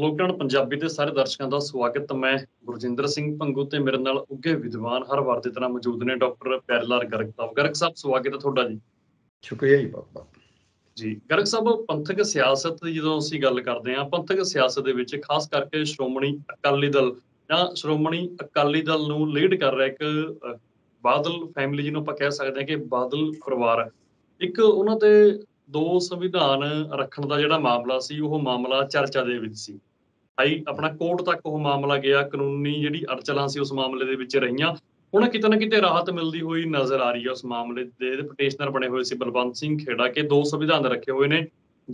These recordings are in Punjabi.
ਲੋਕਡਾਊਨ ਪੰਜਾਬੀ ਦੇ ਸਾਰੇ ਦਰਸ਼ਕਾਂ ਦਾ ਸਵਾਗਤ ਮੈਂ ਗੁਰਜਿੰਦਰ ਸਿੰਘ ਪੰਗੂ ਤੇ ਮੇਰੇ ਨਾਲ ਉੱਗੇ ਵਿਦਵਾਨ ਹਰ ਵਾਰ ਦੀ ਤਰ੍ਹਾਂ ਮੌਜੂਦ ਨੇ ਡਾਕਟਰ ਪੈਰਲਰ ਗਰਗ ਸਾਹਿਬ ਗਰਗ ਸਾਹਿਬ ਸਵਾਗਤ ਹੈ ਤੁਹਾਡਾ ਜੀ ਸ਼ੁਕਰੀਆ ਜੀ ਬਾਬਾ ਜੀ ਗਰਗ ਸਾਹਿਬ ਪੰਥਕ ਸਿਆਸਤ ਜਦੋਂ ਅਸੀਂ ਗੱਲ ਕਰਦੇ ਹਾਂ ਪੰਥਕ ਸਿਆਸਤ ਦੇ ਵਿੱਚ ਖਾਸ ਕਰਕੇ ਸ਼੍ਰੋਮਣੀ ਅਕਾਲੀ ਦਲ ਜਾਂ ਸ਼੍ਰੋਮਣੀ ਅਕਾਲੀ ਦਲ ਨੂੰ ਲੀਡ ਕਰ ਰਿਹਾ ਇੱਕ ਬਾਦਲ ਫੈਮਿਲੀ ਜਿਹਨੂੰ ਆਪਾਂ ਕਹਿ ਸਕਦੇ ਹਾਂ ਕਿ ਬਾਦਲ ਪਰਿਵਾਰ ਇੱਕ ਉਹਨਾਂ ਤੇ ਦੋ ਸੰਵਿਧਾਨ ਰੱਖਣ ਦਾ ਜਿਹੜਾ ਮਾਮਲਾ ਸੀ ਉਹ ਮਾਮਲਾ ਚਰਚਾ ਦੇ ਵਿੱਚ ਸੀ ਹਾਈ ਆਪਣਾ ਕੋਰਟ ਤੱਕ ਉਹ ਮਾਮਲਾ ਗਿਆ ਕਾਨੂੰਨੀ ਜਿਹੜੀ ਅੜਚਲਾਂ ਸੀ ਉਸ ਮਾਮਲੇ ਦੇ ਵਿੱਚ ਰਹੀਆਂ ਹੁਣ ਕਿਤੇ ਨਾ ਕਿਤੇ ਰਾਹਤ ਮਿਲਦੀ ਹੋਈ ਨਜ਼ਰ ਆ ਰਹੀ ਹੈ ਉਸ ਮਾਮਲੇ ਦੇ ਪਟੀਸ਼ਨਰ ਬਣੇ ਹੋਏ ਸੀ ਬਲਵੰਤ ਸਿੰਘ ਖੇੜਾ ਕੇ ਦੋ ਸੰਵਿਧਾਨ ਰੱਖੇ ਹੋਏ ਨੇ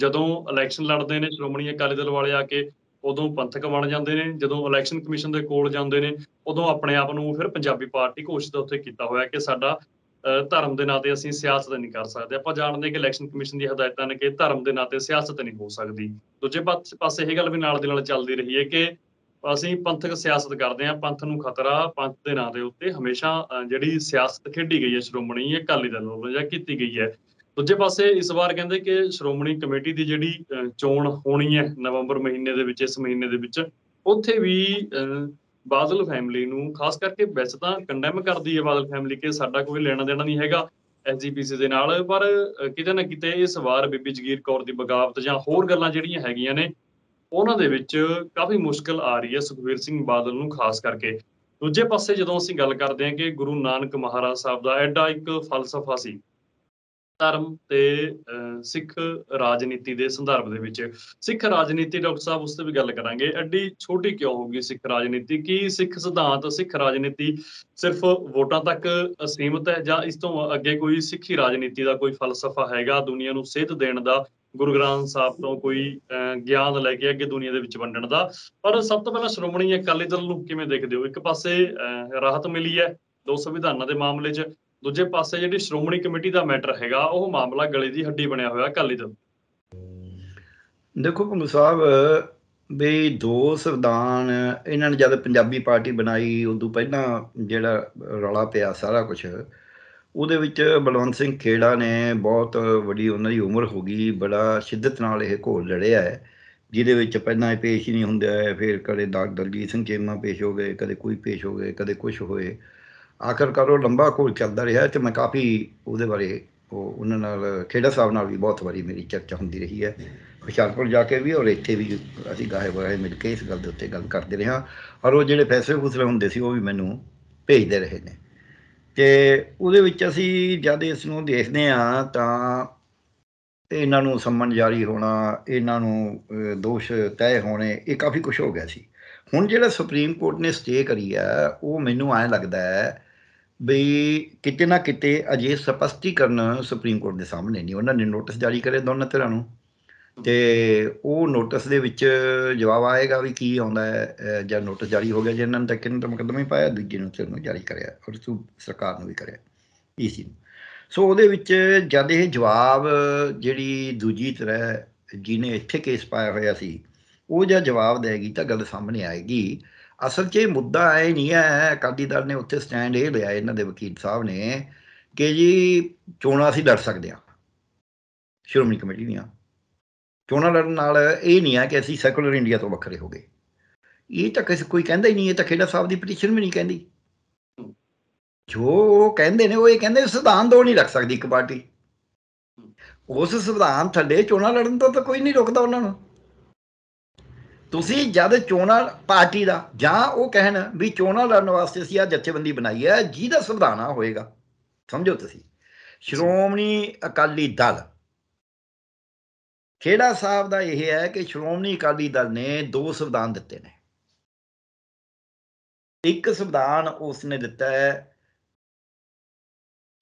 ਜਦੋਂ ਇਲੈਕਸ਼ਨ ਲੜਦੇ ਨੇ ਸ਼੍ਰੋਮਣੀ ਅਕਾਲੀ ਦਲ ਵਾਲੇ ਆ ਕੇ ਉਦੋਂ ਪੰਥਕ ਬਣ ਜਾਂਦੇ ਨੇ ਜਦੋਂ ਇਲੈਕਸ਼ਨ ਕਮਿਸ਼ਨ ਦੇ ਕੋਲ ਜਾਂਦੇ ਨੇ ਉਦੋਂ ਆਪਣੇ ਆਪ ਨੂੰ ਫਿਰ ਪੰਜਾਬੀ ਪਾਰਟੀ ਘੋਸ਼ਿਤ ਉੱਥੇ ਕੀਤਾ ਹੋਇਆ ਕਿ ਸਾਡਾ ਧਰਮ ਦੇ ਨਾਂ ਤੇ ਅਸੀਂ ਸਿਆਸਤ ਨਹੀਂ ਕਰ ਸਕਦੇ ਆਪਾਂ ਜਾਣਦੇ ਕਿ ਇਲੈਕਸ਼ਨ ਕਮਿਸ਼ਨ ਦੀ ਹਦਾਇਤਾਂ ਨੇ ਕਿ ਧਰਮ ਦੇ ਨਾਂ ਤੇ ਸਿਆਸਤ ਨਹੀਂ ਹੋ ਸਕਦੀ ਦੂਜੇ ਪਾਸੇ ਇਹ ਗੱਲ ਵੀ ਨਾਲ ਦੇ ਨਾਲ ਚੱਲਦੀ ਰਹੀ ਹੈ ਕਿ ਅਸੀਂ ਪੰਥਕ ਸਿਆਸਤ ਕਰਦੇ ਹਾਂ ਪੰਥ ਨੂੰ ਖਤਰਾ ਪੰਥ ਦੇ ਨਾਂ ਦੇ ਉੱਤੇ ਹਮੇਸ਼ਾ ਜਿਹੜੀ ਸਿਆਸਤ ਖੇਡੀ ਗਈ ਹੈ ਸ਼੍ਰੋਮਣੀ ਕਾਲੀ ਦਲ ਵੱਲੋਂ ਜਾਂ ਕੀਤੀ ਗਈ ਹੈ ਦੂਜੇ ਪਾਸੇ ਇਸ ਵਾਰ ਕਹਿੰਦੇ ਕਿ ਸ਼੍ਰੋਮਣੀ ਕਮੇਟੀ ਦੀ ਜਿਹੜੀ ਚੋਣ ਹੋਣੀ ਹੈ ਨਵੰਬਰ ਮਹੀਨੇ ਦੇ ਵਿੱਚ ਇਸ ਮਹੀਨੇ ਦੇ ਵਿੱਚ ਉੱਥੇ ਵੀ ਬਾਦਲ ਫੈਮਿਲੀ ਨੂੰ ਖਾਸ ਕਰਕੇ ਵੈਸੇ ਤਾਂ ਕੰਡੈਮ ਕਰਦੀ ਹੈ ਬਾਦਲ ਫੈਮਿਲੀ ਕਿ ਸਾਡਾ ਕੋਈ ਲੈਣਾ ਦੇਣਾ ਨਹੀਂ ਹੈਗਾ ਐਸਜੀਪੀਸੀ ਦੇ ਨਾਲ ਪਰ ਕਿਤੇ ਨਾ ਕਿਤੇ ਇਸ ਵਾਰ ਬੀਬੀ ਜਗੀਰ ਕੌਰ ਦੀ ਬਗਾਵਤ ਜਾਂ ਹੋਰ ਗੱਲਾਂ ਜਿਹੜੀਆਂ ਹੈਗੀਆਂ ਨੇ ਉਹਨਾਂ ਦੇ ਵਿੱਚ ਕਾਫੀ ਮੁਸ਼ਕਲ ਆ ਰਹੀ ਹੈ ਸੁਖਵੀਰ ਸਿੰਘ ਬਾਦਲ ਨੂੰ ਖਾਸ ਕਰਕੇ ਦੂਜੇ ਪਾਸੇ ਜਦੋਂ ਅਸੀਂ ਗੱਲ ਕਰਦੇ ਹਾਂ ਕਿ ਗੁਰੂ ਨਾਨਕ ਮਹਾਰਾਜ ਸਾਹਿਬ ਦਾ ਐਡਾ ਇੱਕ ਫਲਸਫਾ ਸੀ ਧਰਮ ਤੇ ਸਿੱਖ ਰਾਜਨੀਤੀ ਦੇ ਸੰਦਰਭ ਦੇ ਵਿੱਚ ਸਿੱਖ ਰਾਜਨੀਤੀ ਡਾਕਟਰ ਸਾਹਿਬ ਉਸ ਤੇ ਵੀ ਗੱਲ ਕਰਾਂਗੇ ਐਡੀ ਛੋਟੀ ਕਿਉਂ ਹੋ ਗਈ ਸਿੱਖ ਰਾਜਨੀਤੀ ਕੀ ਸਿੱਖ ਸਿਧਾਂਤ ਸਿੱਖ ਰਾਜਨੀਤੀ ਸਿਰਫ ਵੋਟਾਂ ਤੱਕ ਸੀਮਿਤ ਹੈ ਜਾਂ ਇਸ ਤੋਂ ਅੱਗੇ ਕੋਈ ਸਿੱਖੀ ਰਾਜਨੀਤੀ ਦਾ ਕੋਈ ਫਲਸਫਾ ਹੈਗਾ ਦੁਨੀਆ ਨੂੰ ਸੇਧ ਦੇਣ ਦਾ ਗੁਰੂ ਗ੍ਰੰਥ ਸਾਹਿਬ ਤੋਂ ਕੋਈ ਗਿਆਨ ਲੈ ਕੇ ਅੱਗੇ ਦੁਨੀਆ ਦੇ ਵਿੱਚ ਵੰਡਣ ਦਾ ਪਰ ਸਭ ਤੋਂ ਪਹਿਲਾਂ ਸ਼੍ਰੋਮਣੀ ਅਕਾਲੀ ਦਲ ਨੂੰ ਕਿਵੇਂ ਦੇਖਦੇ ਹੋ ਇੱਕ ਪਾਸੇ ਰਾਹਤ ਮਿਲੀ ਹੈ ਦੋ ਸੰਵਿਧਾਨਾਂ ਦੇ ਮਾਮਲੇ 'ਚ ਦੂਜੇ ਪਾਸੇ ਜਿਹੜੀ ਸ਼੍ਰੋਮਣੀ ਕਮੇਟੀ ਦਾ ਮੈਟਰ ਹੈਗਾ ਉਹ ਮਾਮਲਾ ਗਲੇ ਦੀ ਹੱਡੀ ਬਣਿਆ ਹੋਇਆ ਕਾਲੀ ਦਲ ਦੇਖੋ ਕੁਮ ਸਾਹਿਬ ਵੀ ਦੋ ਸੰਵਿਧਾਨ ਇਹਨਾਂ ਨੇ ਜਦ ਪੰਜਾਬੀ ਪਾਰਟੀ ਬਣਾਈ ਉਦੋਂ ਪਹਿਲਾਂ ਜਿਹੜਾ ਰੌਲਾ ਪਿਆ ਸਾਰਾ ਕੁਝ ਉਹਦੇ ਵਿੱਚ ਬਲਵੰਤ ਸਿੰਘ ਖੇੜਾ ਨੇ ਬਹੁਤ ਵੱਡੀ ਉਹਨਾਂ ਦੀ ਉਮਰ ਹੋ ਗਈ ਬੜਾ ਸ਼ਿੱਦਤ ਨਾਲ ਇਹ ਘੋਲ ਲੜਿਆ ਹੈ ਜਿਹਦੇ ਵਿੱਚ ਪਹਿਲਾਂ ਇਹ ਪੇਸ਼ ਹੀ ਨਹੀਂ ਹੁੰਦਾ ਫਿਰ ਕਦੇ ਡਾਕਟਰ ਦਲਜੀਤ ਸਿੰਘ ਚੇਮਾ ਪੇਸ਼ ਹੋ ਗਏ ਕਦੇ ਕੋਈ ਪੇਸ਼ ਹੋ ਗਏ ਕਦੇ ਕੁਝ ਹੋਏ ਆਖਰਕਾਰ ਉਹ ਲੰਬਾ ਕੋਲ ਚੱਲਦਾ ਰਿਹਾ ਤੇ ਮੈਂ ਕਾਫੀ ਉਹਦੇ ਬਾਰੇ ਉਹ ਉਹਨਾਂ ਨਾਲ ਖੇੜਾ ਸਾਹਿਬ ਨਾਲ ਵੀ ਬਹੁਤ ਵਾਰੀ ਮੇਰੀ ਚਰਚਾ ਹੁੰਦੀ ਰਹੀ ਹੈ ਹੁਸ਼ਿਆਰਪੁਰ ਜਾ ਕੇ ਵੀ ਔਰ ਇੱਥੇ ਵੀ ਅਸੀਂ ਗਾਹੇ ਬਾਹੇ ਮਿਲ ਕੇ ਇਸ ਗੱਲ ਦੇ ਉੱਤੇ ਗੱਲ ਕਰਦੇ ਰਿਹਾ ਔਰ ਉਹ ਜਿਹੜੇ ਫੈਸਲੇ ਫੁਸਲੇ ਹੁੰਦੇ ਸੀ ਉਹ ਵੀ ਮੈਨੂੰ ਭੇਜਦੇ ਰਹੇ ਨੇ ਤੇ ਉਹਦੇ ਵਿੱਚ ਅਸੀਂ ਜਦ ਇਸ ਨੂੰ ਦੇਖਦੇ ਆ ਤਾਂ ਇਹਨਾਂ ਨੂੰ ਸੰਮਨ ਜਾਰੀ ਹੋਣਾ ਇਹਨਾਂ ਨੂੰ ਦੋਸ਼ ਤੈਅ ਹੋਣੇ ਇਹ ਕਾਫੀ ਕੁਝ ਹੋ ਗਿਆ ਸੀ ਹੁਣ ਜਿਹੜਾ ਸੁਪਰੀਮ ਕੋਰਟ ਨੇ ਸਟੇ ਕਰੀ ਆ ਉਹ ਮੈਨੂੰ ਐਂ ਲੱਗਦਾ ਹੈ ਬਈ ਕਿਤੇ ਨਾ ਕਿਤੇ ਅਜੇ ਸਪਸ਼ਟੀਕਰਨ ਸੁਪਰੀਮ ਕੋਰਟ ਦੇ ਸਾਹਮਣੇ ਨਹੀਂ ਉਹਨਾਂ ਨੇ ਨੋਟਿਸ ਜਾਰੀ ਕਰੇ ਦੋਨਾਂ ਧਿਰਾਂ ਨੂੰ ਤੇ ਉਹ ਨੋਟਿਸ ਦੇ ਵਿੱਚ ਜਵਾਬ ਆਏਗਾ ਵੀ ਕੀ ਆਉਂਦਾ ਹੈ ਜਾਂ ਨੋਟਿਸ ਜਾਰੀ ਹੋ ਗਿਆ ਜੇ ਇਹਨਾਂ ਨੇ ਤਾਂ ਕਿੰਨੇ ਮੁਕਦਮਾ ਹੀ ਪਾਇਆ ਦੂਜੇ ਨੂੰ ਸਿਰ ਨੂੰ ਜਾਰੀ ਕਰਿਆ ਔਰ ਸੂ ਸਰਕਾਰ ਨੂੰ ਵੀ ਕਰਿਆ ਈਸੀ ਨੂੰ ਸੋ ਉਹਦੇ ਵਿੱਚ ਜਦ ਇਹ ਜਵਾਬ ਜਿਹੜੀ ਦੂਜੀ ਤਰ੍ਹਾਂ ਜਿਹਨੇ ਇੱਥੇ ਕੇਸ ਪਾਇਆ ਹੋਇਆ ਸੀ ਉਹ ਜਾਂ ਜਵਾਬ ਦੇਗੀ ਤਾਂ ਗੱਲ ਸਾਹਮਣੇ ਆਏਗੀ ਅਸਲ 'ਚ ਇਹ ਮੁੱਦਾ ਹੈ ਨਹੀਂ ਹੈ ਅਕਾਲੀ ਦਲ ਨੇ ਉੱਥੇ ਸਟੈਂਡ ਇਹ ਲਿਆ ਇਹਨਾਂ ਦੇ ਵਕੀਲ ਸਾਹਿਬ ਨੇ ਕਿ ਜੀ ਚੋਣਾਂ ਅਸੀਂ ਲੜ ਸਕਦੇ ਹਾਂ ਸ਼੍ਰੋਮਣੀ ਕਮੇਟੀ ਦੀਆਂ ਚੋਣਾਂ ਲੜਨ ਨਾਲ ਇਹ ਨਹੀਂ ਹੈ ਕਿ ਅਸੀਂ ਸੈਕੂਲਰ ਇੰਡੀਆ ਤੋਂ ਵੱਖਰੇ ਹੋ ਗਏ ਇਹ ਤਾਂ ਕਿਸੇ ਕੋਈ ਕਹਿੰਦਾ ਹੀ ਨਹੀਂ ਇਹ ਤਾਂ ਖੇੜਾ ਸਾਹਿਬ ਦੀ ਪਟੀਸ਼ਨ ਵੀ ਨਹੀਂ ਕਹਿੰਦੀ ਜੋ ਕਹਿੰਦੇ ਨੇ ਉਹ ਇਹ ਕਹਿੰਦੇ ਸਿਧਾਂਤ ਦੋ ਨਹੀਂ ਰੱਖ ਸਕਦੀ ਇੱਕ ਪਾਰਟੀ ਉਸ ਸਿਧਾਂਤ ਥੱਲੇ ਚੋਣਾਂ ਲੜਨ ਤੋਂ ਤਾਂ ਕੋਈ ਨਹੀਂ ਰੋਕਦਾ ਉਹਨਾਂ ਨੂੰ ਤੁਸੀਂ ਜਦ ਚੋਣਾਂ ਪਾਰਟੀ ਦਾ ਜਾਂ ਉਹ ਕਹਿਣ ਵੀ ਚੋਣਾਂ ਲੜਨ ਵਾਸਤੇ ਅਸੀਂ ਆ ਜਥੇਬੰਦੀ ਬਣਾਈ ਹੈ ਜਿਹਦਾ ਸੰਵਿਧਾਨਾ ਹੋਏਗਾ ਸਮਝੋ ਤੁਸੀਂ ਸ਼੍ਰੋਮਣੀ ਅਕਾਲੀ ਦਲ ਖੇੜਾ ਸਾਹਿਬ ਦਾ ਇਹ ਹੈ ਕਿ ਸ਼੍ਰੋਮਣੀ ਅਕਾਲੀ ਦਲ ਨੇ ਦੋ ਸੰਵਿਧਾਨ ਦਿੱਤੇ ਨੇ ਇੱਕ ਸੰਵਿਧਾਨ ਉਸ ਨੇ ਦਿੱਤਾ ਹੈ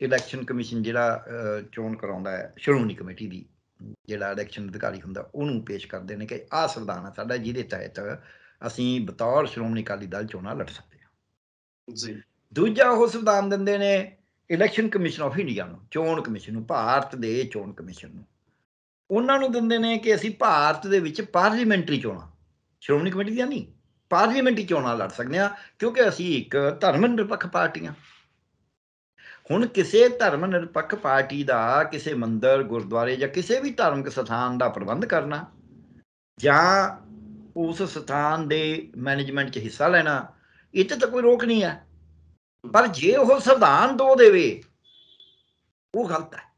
ਇਲੈਕਸ਼ਨ ਕਮਿਸ਼ਨ ਜਿਹੜਾ ਚੋਣ ਕਰਾਉਂਦਾ ਹੈ ਸ਼੍ਰੋਮਣੀ ਕਮੇਟੀ ਦੀ ਜਿਹੜਾ ਇਲੈਕਸ਼ਨ ਅਧਿਕਾਰੀ ਹੁੰਦਾ ਉਹਨੂੰ ਪੇਸ਼ ਕਰਦੇ ਨੇ ਕਿ ਆਹ ਸੰਵਿਧਾਨ ਹੈ ਸਾਡਾ ਜਿਹਦੇ ਤਹਿਤ ਅਸੀਂ ਬਤੌਰ ਸ਼੍ਰੋਮਣੀ ਅਕਾਲੀ ਦਲ ਚੋਣਾਂ ਲੜ ਸਕਦੇ ਹਾਂ ਜੀ ਦੂਜਾ ਉਹ ਸੰਵਿਧਾਨ ਦਿੰਦੇ ਨੇ ਇਲੈਕਸ਼ਨ ਕਮਿਸ਼ਨ ਆਫ ਇੰਡੀਆ ਨੂੰ ਚੋਣ ਕਮਿਸ਼ਨ ਨੂੰ ਭਾਰਤ ਦੇ ਚੋਣ ਕਮਿਸ਼ਨ ਨੂੰ ਉਹਨਾਂ ਨੂੰ ਦਿੰਦੇ ਨੇ ਕਿ ਅਸੀਂ ਭਾਰਤ ਦੇ ਵਿੱਚ ਪਾਰਲੀਮੈਂਟਰੀ ਚੋਣਾਂ ਸ਼੍ਰੋਮਣੀ ਕਮੇਟੀ ਦੀਆਂ ਨਹੀਂ ਪਾਰਲੀਮੈਂਟਰੀ ਚੋਣਾਂ ਲੜ ਸਕਦੇ ਹਾਂ ਕਿਉਂਕਿ ਅਸੀਂ ਇੱਕ ਧਰਮ ਨਿਰਪੱਖ ਪਾਰਟੀ ਹਾਂ ਹੁਣ ਕਿਸੇ ਧਰਮ ਨਿਰਪੱਖ ਪਾਰਟੀ ਦਾ ਕਿਸੇ ਮੰਦਰ ਗੁਰਦੁਆਰੇ ਜਾਂ ਕਿਸੇ ਵੀ ਧਾਰਮਿਕ ਸਥਾਨ ਦਾ ਪ੍ਰਬੰਧ ਕਰਨਾ ਜਾਂ ਉਸ ਸਥਾਨ ਦੇ ਮੈਨੇਜਮੈਂਟ 'ਚ ਹਿੱਸਾ ਲੈਣਾ ਇੱਥੇ ਤਾਂ ਕੋਈ ਰੋਕ ਨਹੀਂ ਹੈ ਪਰ ਜੇ ਉਹ ਸੰਵਿਧਾਨ ਦੋ ਦੇਵੇ ਉਹ ਗਲਤ ਹੈ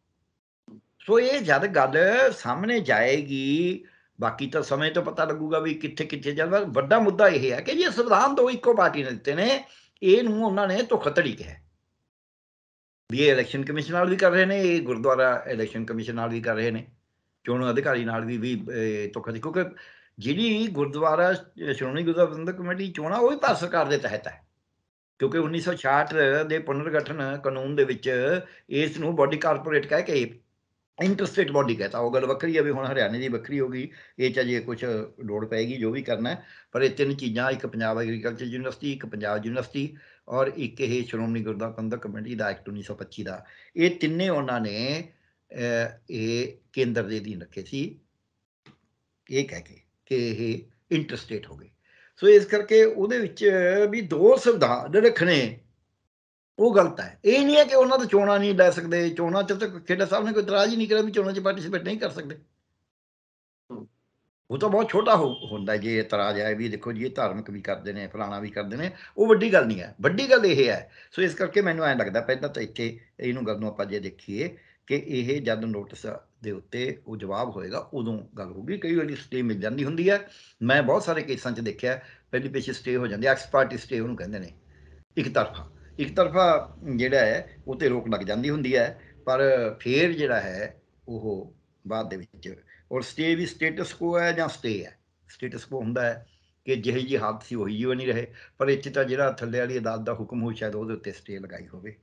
ਸੋ ਇਹ ਜਦ ਗੱਲ ਸਾਹਮਣੇ ਜਾਏਗੀ ਬਾਕੀ ਤਾਂ ਸਮੇਂ ਤੋਂ ਪਤਾ ਲੱਗੂਗਾ ਵੀ ਕਿੱਥੇ ਕਿੱਥੇ ਜਾਂਦਾ ਵੱਡਾ ਮੁੱਦਾ ਇਹ ਹੈ ਕਿ ਜੇ ਸੰਵਿਧਾਨ ਦੋ ਇੱਕੋ ਪਾਰਟੀ ਨੇ ਦਿੱਤੇ ਨੇ ਇਹ ਨੂੰ ਉਹਨਾਂ ਨੇ ਧੋਖਾਧੜੀ ਕਿਹਾ ਵੀ ਇਹ ਇਲੈਕਸ਼ਨ ਕਮਿਸ਼ਨ ਨਾਲ ਵੀ ਕਰ ਰਹੇ ਨੇ ਇਹ ਗੁਰਦੁਆਰਾ ਇਲੈਕਸ਼ਨ ਕਮਿਸ਼ਨ ਨਾਲ ਵੀ ਕਰ ਰਹੇ ਨੇ ਚੋਣ ਅਧਿਕਾਰੀ ਨਾਲ ਵੀ ਵੀ ਤੁਖਾ ਦੇ ਕਿਉਂਕਿ ਜਿਹੜੀ ਗੁਰਦੁਆਰਾ ਸ਼੍ਰੋਮਣੀ ਗੁਰਦੁਆਰਾ ਪ੍ਰਬੰਧਕ ਕਮੇਟੀ ਚੋਣਾ ਉਹ ਭਾਰਤ ਸਰਕਾਰ ਦੇ ਤਹਿਤ ਹੈ ਕਿਉਂਕਿ 1966 ਦੇ ਪੁਨਰਗਠਨ ਕਾਨੂੰਨ ਦੇ ਵਿੱਚ ਇਸ ਨੂੰ ਬਾਡੀ ਕਾਰਪੋਰੇਟ ਕਹਿ ਕੇ ਇੰਟਰਸਟੇਟ ਬਾਡੀ ਕਹਤਾ ਉਹ ਗੱਲ ਵੱਖਰੀ ਹੈ ਵੀ ਹੁਣ ਹਰਿਆਣੇ ਦੀ ਵੱਖਰੀ ਹੋ ਗਈ ਇਹ ਚਾ ਜੇ ਕੁਝ ਲੋੜ ਪੈਗੀ ਜੋ ਵੀ ਕਰਨਾ ਪਰ ਇਹ ਤਿੰਨ ਚੀਜ਼ਾਂ ਇੱਕ ਪੰਜਾਬ ਐਗਰੀਕਲਚਰ ਯੂਨੀਵਰਸਿਟੀ ਇੱਕ ਪੰਜਾਬ ਯੂਨੀਵਰਸਿਟੀ ਔਰ ਇੱਕ ਇਹ ਸ਼੍ਰੋਮਣੀ ਗੁਰਦੁਆਰਾ ਪ੍ਰਬੰਧਕ ਕਮੇਟੀ ਦਾ ਐਕਟ 1925 ਦਾ ਇਹ ਤਿੰਨੇ ਉਹਨਾਂ ਨੇ ਇਹ ਕੇਂਦਰ ਦੇ ਦੀ ਰੱਖੇ ਸੀ ਇਹ ਕਹਿ ਕੇ ਕਿ ਇਹ ਇੰਟਰਸਟੇਟ ਹੋ ਗਏ ਸੋ ਇਸ ਕਰਕੇ ਉਹਦੇ ਵਿੱਚ ਵੀ ਦੋ ਸੰਵਿਧਾਨ ਰੱਖਣੇ ਉਹ ਗਲਤ ਹੈ ਇਹ ਨਹੀਂ ਹੈ ਕਿ ਉਹਨਾਂ ਤੋਂ ਚੋਣਾ ਨਹੀਂ ਲੈ ਸਕਦੇ ਚੋਣਾ ਚ ਤਾਂ ਖੇੜਾ ਸਾਹਿਬ ਨੇ ਕੋਈ ਇਤਰਾਜ਼ ਹੀ ਨਹੀਂ ਕਰਿਆ ਵੀ ਚੋਣਾ 'ਚ ਪਾਰਟਿਸਿਪੇਟ ਨਹੀਂ ਕਰ ਸਕਦੇ ਉਹ ਤਾਂ ਬਹੁਤ ਛੋਟਾ ਹੁੰਦਾ ਜੇ ਇਤਰਾਜ਼ ਆਏ ਵੀ ਦੇਖੋ ਜੀ ਇਹ ਧਾਰਮਿਕ ਵੀ ਕਰਦੇ ਨੇ ਫਲਾਣਾ ਵੀ ਕਰਦੇ ਨੇ ਉਹ ਵੱਡੀ ਗੱਲ ਨਹੀਂ ਹੈ ਵੱਡੀ ਗੱਲ ਇਹ ਹੈ ਸੋ ਇਸ ਕਰਕੇ ਮੈਨੂੰ ਐਂ ਲੱਗਦਾ ਪਹਿਲਾਂ ਤਾਂ ਇੱਥੇ ਇਹਨੂੰ ਗੱਲ ਨੂੰ ਆਪਾਂ ਜੇ ਦੇਖੀਏ ਕਿ ਇਹ ਜਦ ਨੋਟਿਸ ਦੇ ਉੱਤੇ ਉਹ ਜਵਾਬ ਹੋਏਗਾ ਉਦੋਂ ਗੱਲ ਹੋਊਗੀ ਕਈ ਵਾਰੀ ਸਟੇ ਮਿਲ ਜਾਂਦੀ ਹੁੰਦੀ ਹੈ ਮੈਂ ਬਹੁਤ ਸਾਰੇ ਕੇਸਾਂ 'ਚ ਦੇਖਿਆ ਪਹਿਲੀ ਪੇਸ਼ੀ ਸਟੇ ਹੋ ਜਾਂਦੀ ਐਕਸਪਰਟ ਸਟੇ ਉਹਨੂੰ ਕਹਿੰਦੇ ਨੇ ਇੱਕ ਤਰਫਾ ਇੱਕ ਤਰਫਾ ਜਿਹੜਾ ਹੈ ਉਹ ਤੇ ਰੋਕ ਲੱਗ ਜਾਂਦੀ ਹੁੰਦੀ ਹੈ ਪਰ ਫੇਰ ਜਿਹੜਾ ਹੈ ਉਹ ਬਾਅਦ ਦੇ ਵਿੱਚ ਔਰ ਸਟੇ ਵੀ ਸਟੇਟਸ ਕੋ ਹੈ ਜਾਂ ਸਟੇ ਹੈ ਸਟੇਟਸ ਕੋ ਹੁੰਦਾ ਹੈ ਕਿ ਜਿਹੇ ਜੀ ਹਾਲਤ ਸੀ ਉਹੀ ਉਹ ਨਹੀਂ ਰਹੇ ਪਰ ਇੱਥੇ ਤਾਂ ਜਿਹੜਾ ਥੱਲੇ ਵਾਲੀ ਅਦਾਲਤ ਦਾ ਹੁਕਮ ਹੋ ਸ਼ਾਇਦ ਉਹਦੇ ਉੱਤੇ ਸਟੇ ਲਗਾਈ ਹੋਵੇ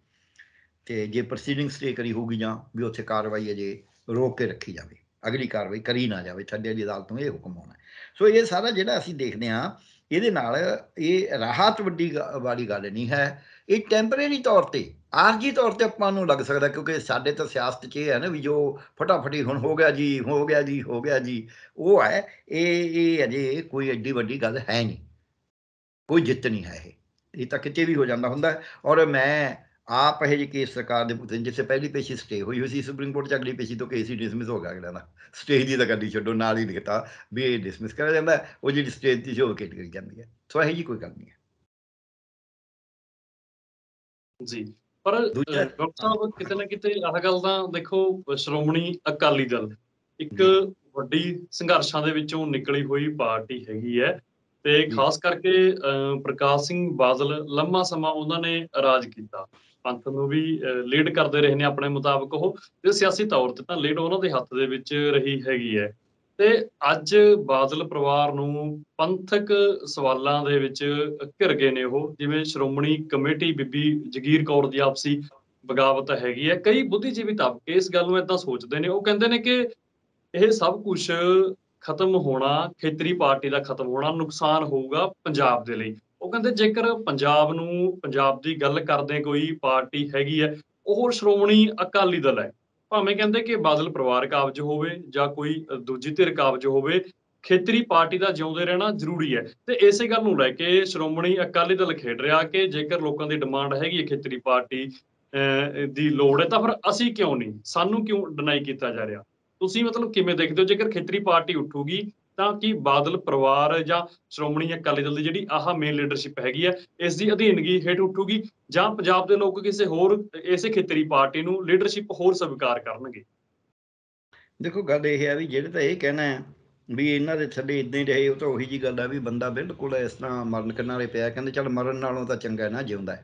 ਤੇ ਜੇ ਪ੍ਰੋਸੀਡਿੰਗ ਸਟੇ ਕਰੀ ਹੋਗੀ ਜਾਂ ਵੀ ਉੱਥੇ ਕਾਰਵਾਈ ਅਜੇ ਰੋਕ ਕੇ ਰੱਖੀ ਜਾਵੇ ਅਗਲੀ ਕਾਰਵਾਈ ਕਰੀ ਨਾ ਜਾਵੇ ਥੱਲੇ ਵਾਲੀ ਅਦਾਲਤ ਨੂੰ ਇਹ ਹੁਕਮ ਹੋਣਾ ਸੋ ਇਹ ਸਾਰਾ ਜਿਹੜਾ ਅਸੀਂ ਦੇਖਦੇ ਹਾਂ ਇਹਦੇ ਨਾਲ ਇਹ ਰਾਹਤ ਵੱਡੀ ਵਾਲੀ ਗੱਲ ਨਹੀਂ ਹੈ ਇਹ ਟੈਂਪਰੇਰੀ ਤੌਰ ਤੇ ਆਰਜੀ ਤੌਰ ਤੇ ਆਪਾਂ ਨੂੰ ਲੱਗ ਸਕਦਾ ਕਿਉਂਕਿ ਸਾਡੇ ਤਾਂ ਸਿਆਸਤ 'ਚ ਇਹ ਹੈ ਨਾ ਵੀ ਜੋ ਫਟਾਫਟੀ ਹੁਣ ਹੋ ਗਿਆ ਜੀ ਹੋ ਗਿਆ ਜੀ ਹੋ ਗਿਆ ਜੀ ਉਹ ਹੈ ਇਹ ਇਹ ਅਜੇ ਕੋਈ ਐਡੀ ਵੱਡੀ ਗੱਲ ਹੈ ਨਹੀਂ ਕੋਈ ਜਿੱਤ ਨਹੀਂ ਹੈ ਇਹ ਇਹ ਤਾਂ ਕਿਤੇ ਵੀ ਹੋ ਜਾਂਦਾ ਹੁੰਦਾ ਔਰ ਮੈਂ ਆਪ ਇਹ ਜੀ ਕੇਸ ਸਰਕਾਰ ਦੇ ਪੁੱਤ ਜਿੱਥੇ ਪਹਿਲੀ ਪੇਸ਼ੀ ਸਟੇ ਹੋਈ ਹੋਈ ਸੀ ਸੁਪਰੀਮ ਕੋਰਟ ਚ ਅਗਲੀ ਪੇਸ਼ੀ ਤੋਂ ਕੇਸ ਹੀ ਡਿਸਮਿਸ ਹੋ ਗਿਆ ਅਗਲਾ ਨਾ ਸਟੇ ਦੀ ਤਾਂ ਗੱਡੀ ਛੱਡੋ ਨਾਲ ਹੀ ਲਿਖਤਾ ਵੀ ਇਹ ਡਿਸਮਿਸ ਕਰਿਆ ਜਾਂਦਾ ਉਹ ਜਿਹੜੀ ਸਟੇ ਦੀ ਜੋ ਕੇਟ ਕਰੀ ਜਾਂਦੀ ਹੈ ਸੋ ਇਹ ਜੀ ਕੋਈ ਗੱਲ ਨਹੀਂ ਹੈ ਜੀ ਪਰ ਡਾਕਟਰ ਸਾਹਿਬ ਕਿਤੇ ਨਾ ਕਿਤੇ ਇਹ ਗੱਲ ਤਾਂ ਦੇਖੋ ਸ਼੍ਰੋਮਣੀ ਅਕਾਲੀ ਦਲ ਇੱਕ ਵੱਡੀ ਸੰਘਰਸ਼ਾਂ ਦੇ ਵਿੱਚੋਂ ਨਿਕਲੀ ਹੋਈ ਪਾਰਟੀ ਹੈਗੀ ਹੈ ਤੇ ਖਾਸ ਕਰਕੇ ਪ੍ਰਕਾਸ਼ ਸਿੰਘ ਬਾਦਲ ਲੰਮਾ ਸਮਾਂ ਉਹਨਾਂ ਨੇ ਰਾਜ ਕੀਤਾ ਪੰਥ ਨੂੰ ਵੀ ਲੀਡ ਕਰਦੇ ਰਹੇ ਨੇ ਆਪਣੇ ਮੁਤਾਬਕ ਉਹ ਤੇ ਸਿਆਸੀ ਤੌਰ ਤੇ ਤਾਂ ਲੀਡ ਉਹਨਾਂ ਦੇ ਹੱਥ ਦੇ ਵਿੱਚ ਰਹੀ ਹੈਗੀ ਹੈ ਤੇ ਅੱਜ ਬਾਦਲ ਪਰਿਵਾਰ ਨੂੰ ਪੰਥਕ ਸਵਾਲਾਂ ਦੇ ਵਿੱਚ ਘਿਰ ਗਏ ਨੇ ਉਹ ਜਿਵੇਂ ਸ਼੍ਰੋਮਣੀ ਕਮੇਟੀ ਬੀਬੀ ਜਗੀਰ ਕੌਰ ਦੀ ਆਪਸੀ ਬਗਾਵਤ ਹੈਗੀ ਹੈ ਕਈ ਬੁੱਧੀਜੀਵੀ ਤਾਂ ਇਸ ਗੱਲ ਨੂੰ ਇਦਾਂ ਸੋਚਦੇ ਨੇ ਉਹ ਕਹਿੰਦੇ ਨੇ ਕਿ ਇਹ ਸਭ ਕੁਝ ਖਤਮ ਹੋਣਾ ਖੇਤਰੀ ਪਾਰਟੀ ਦਾ ਖਤਮ ਹੋਣਾ ਨੁਕਸਾਨ ਹੋਊਗਾ ਪੰਜਾਬ ਦੇ ਲਈ ਉਹ ਕਹਿੰਦੇ ਜੇਕਰ ਪੰਜਾਬ ਨੂੰ ਪੰਜਾਬ ਦੀ ਗੱਲ ਕਰਦੇ ਕੋਈ ਪਾਰਟੀ ਹੈਗੀ ਹੈ ਉਹ ਸ਼੍ਰੋਮਣੀ ਅਕਾਲੀ ਦਲ ਹੈ ਭਾਵੇਂ ਕਹਿੰਦੇ ਕਿ ਬਾਦਲ ਪਰਿਵਾਰ ਕਾਬਜ ਹੋਵੇ ਜਾਂ ਕੋਈ ਦੂਜੀ ਧਿਰ ਕਾਬਜ ਹੋਵੇ ਖੇਤਰੀ ਪਾਰਟੀ ਦਾ ਜਿਉਂਦੇ ਰਹਿਣਾ ਜ਼ਰੂਰੀ ਹੈ ਤੇ ਇਸੇ ਗੱਲ ਨੂੰ ਲੈ ਕੇ ਸ਼੍ਰੋਮਣੀ ਅਕਾਲੀ ਦਲ ਖੇਡ ਰਿਹਾ ਕਿ ਜੇਕਰ ਲੋਕਾਂ ਦੀ ਡਿਮਾਂਡ ਹੈਗੀ ਹੈ ਖੇਤਰੀ ਪਾਰਟੀ ਦੀ ਲੋੜ ਹੈ ਤਾਂ ਫਿਰ ਅਸੀਂ ਕਿਉਂ ਨਹੀਂ ਸਾਨੂੰ ਕਿਉਂ ਡਿਨਾਈ ਕੀਤਾ ਜਾ ਰਿਹਾ ਤੁਸੀਂ ਮਤਲਬ ਕਿਵੇਂ ਦੇਖਦੇ ਹੋ ਜੇਕਰ ਖੇਤਰੀ ਪਾਰਟੀ ਉੱਠੂਗੀ ਤਾਂ ਕਿ ਬਾਦਲ ਪਰਿਵਾਰ ਜਾਂ ਸ਼੍ਰੋਮਣੀ ਅਕਾਲੀ ਦਲ ਦੀ ਜਿਹੜੀ ਆਹ ਮੇਨ ਲੀਡਰਸ਼ਿਪ ਹੈਗੀ ਆ ਇਸ ਦੀ ਅਧੀਨਗੀ ਹੇਠ ਉੱਠੂਗੀ ਜਾਂ ਪੰਜਾਬ ਦੇ ਲੋਕ ਕਿਸੇ ਹੋਰ ਇਸੇ ਖੇਤਰੀ ਪਾਰਟੀ ਨੂੰ ਲੀਡਰਸ਼ਿਪ ਹੋਰ ਸਵੀਕਾਰ ਕਰਨਗੇ ਦੇਖੋ ਗੱਲ ਇਹ ਹੈ ਵੀ ਜਿਹੜੇ ਤਾਂ ਇਹ ਕਹਿਣਾ ਹੈ ਵੀ ਇਹਨਾਂ ਦੇ ਥੱਲੇ ਇਦਾਂ ਹੀ ਰਹੇ ਉਹ ਤਾਂ ਉਹੀ ਜੀ ਗੱਲ ਆ ਵੀ ਬੰਦਾ ਬਿਲਕੁਲ ਇਸ ਤਰ੍ਹਾਂ ਮਰਨ ਕਰਨ ਵਾਲੇ ਪਿਆ ਕਹਿੰਦੇ ਚੱਲ ਮਰਨ ਨਾਲੋਂ ਤਾਂ ਚੰਗਾ ਨਾ ਜਿਉਂਦਾ